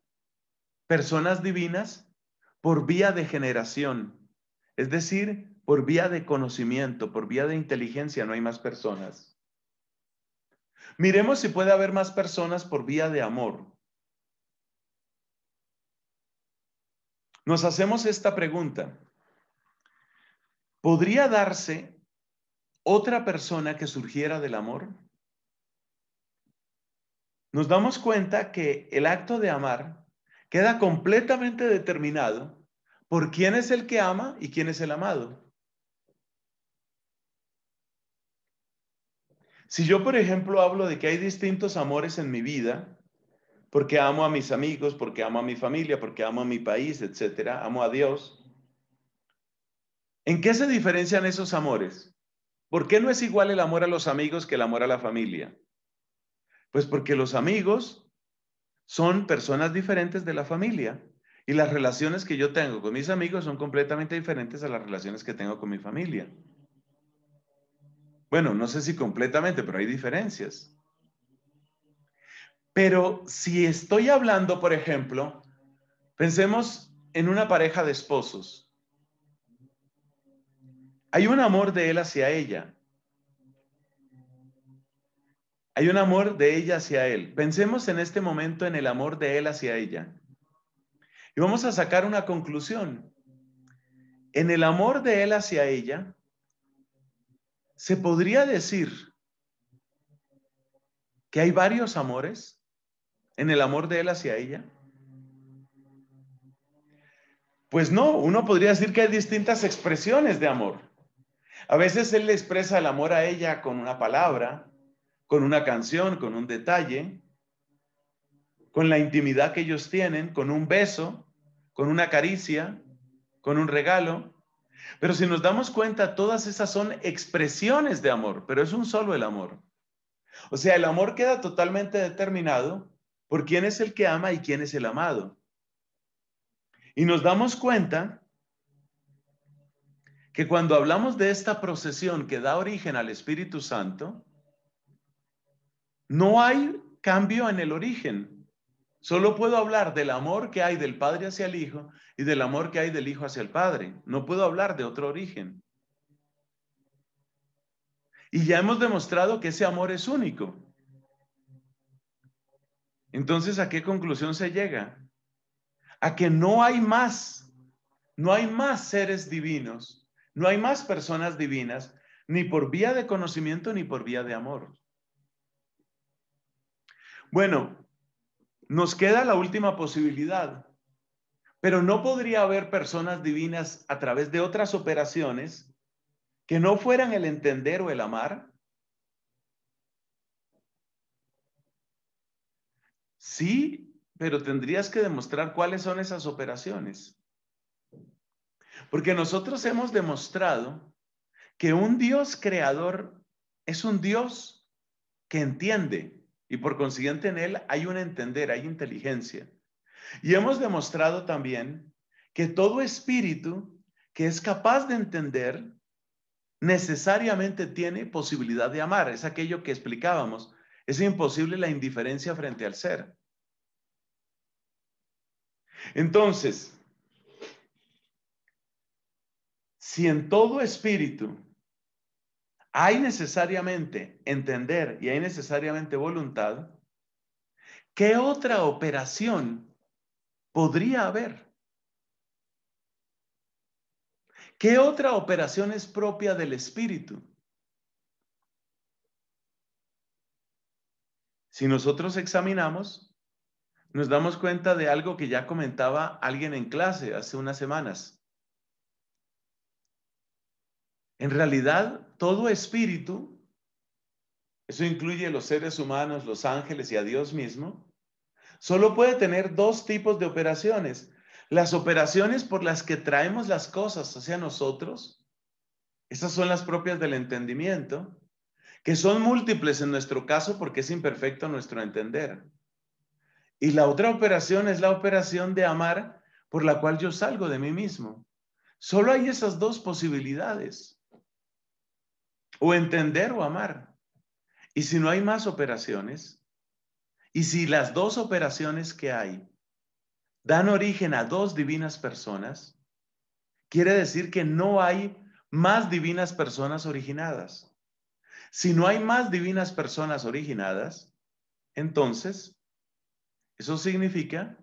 personas divinas por vía de generación. Es decir, por vía de conocimiento, por vía de inteligencia, no hay más personas. Miremos si puede haber más personas por vía de amor. Nos hacemos esta pregunta. ¿Podría darse otra persona que surgiera del amor? Nos damos cuenta que el acto de amar queda completamente determinado por quién es el que ama y quién es el amado. Si yo, por ejemplo, hablo de que hay distintos amores en mi vida, porque amo a mis amigos, porque amo a mi familia, porque amo a mi país, etcétera, amo a Dios. ¿En qué se diferencian esos amores? ¿Por qué no es igual el amor a los amigos que el amor a la familia? Pues porque los amigos son personas diferentes de la familia y las relaciones que yo tengo con mis amigos son completamente diferentes a las relaciones que tengo con mi familia. Bueno, no sé si completamente, pero hay diferencias. Pero si estoy hablando, por ejemplo, pensemos en una pareja de esposos. Hay un amor de él hacia ella. Hay un amor de ella hacia él. Pensemos en este momento en el amor de él hacia ella. Y vamos a sacar una conclusión. En el amor de él hacia ella, se podría decir que hay varios amores en el amor de él hacia ella. Pues no, uno podría decir que hay distintas expresiones de amor. A veces él le expresa el amor a ella con una palabra, con una canción, con un detalle, con la intimidad que ellos tienen, con un beso, con una caricia, con un regalo. Pero si nos damos cuenta, todas esas son expresiones de amor, pero es un solo el amor. O sea, el amor queda totalmente determinado por quién es el que ama y quién es el amado. Y nos damos cuenta que cuando hablamos de esta procesión que da origen al Espíritu Santo, no hay cambio en el origen. Solo puedo hablar del amor que hay del Padre hacia el Hijo y del amor que hay del Hijo hacia el Padre. No puedo hablar de otro origen. Y ya hemos demostrado que ese amor es único. Entonces, ¿a qué conclusión se llega? A que no hay más, no hay más seres divinos, no hay más personas divinas, ni por vía de conocimiento ni por vía de amor. Bueno, nos queda la última posibilidad, pero no podría haber personas divinas a través de otras operaciones que no fueran el entender o el amar. Sí, pero tendrías que demostrar cuáles son esas operaciones. Porque nosotros hemos demostrado que un Dios creador es un Dios que entiende, y por consiguiente en él hay un entender, hay inteligencia. Y hemos demostrado también que todo espíritu que es capaz de entender necesariamente tiene posibilidad de amar. Es aquello que explicábamos. Es imposible la indiferencia frente al ser. Entonces, si en todo espíritu hay necesariamente entender y hay necesariamente voluntad, ¿qué otra operación podría haber? ¿Qué otra operación es propia del espíritu? Si nosotros examinamos, nos damos cuenta de algo que ya comentaba alguien en clase hace unas semanas. En realidad, todo espíritu, eso incluye los seres humanos, los ángeles y a Dios mismo, solo puede tener dos tipos de operaciones. Las operaciones por las que traemos las cosas hacia nosotros, esas son las propias del entendimiento, que son múltiples en nuestro caso porque es imperfecto nuestro entender. Y la otra operación es la operación de amar por la cual yo salgo de mí mismo. Solo hay esas dos posibilidades o entender o amar. Y si no hay más operaciones, y si las dos operaciones que hay dan origen a dos divinas personas, quiere decir que no hay más divinas personas originadas. Si no hay más divinas personas originadas, entonces eso significa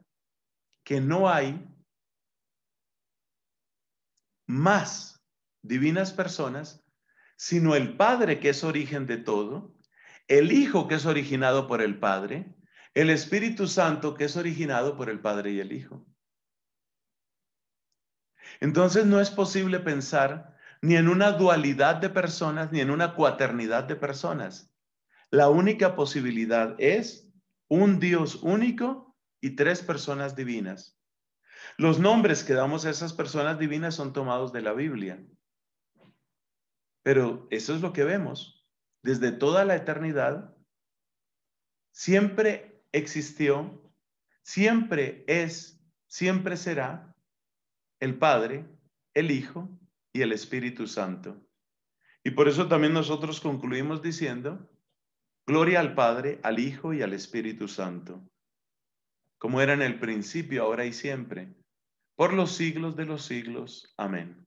que no hay más divinas personas sino el Padre que es origen de todo, el Hijo que es originado por el Padre, el Espíritu Santo que es originado por el Padre y el Hijo. Entonces no es posible pensar ni en una dualidad de personas ni en una cuaternidad de personas. La única posibilidad es un Dios único y tres personas divinas. Los nombres que damos a esas personas divinas son tomados de la Biblia. Pero eso es lo que vemos. Desde toda la eternidad, siempre existió, siempre es, siempre será el Padre, el Hijo y el Espíritu Santo. Y por eso también nosotros concluimos diciendo, gloria al Padre, al Hijo y al Espíritu Santo, como era en el principio, ahora y siempre, por los siglos de los siglos. Amén.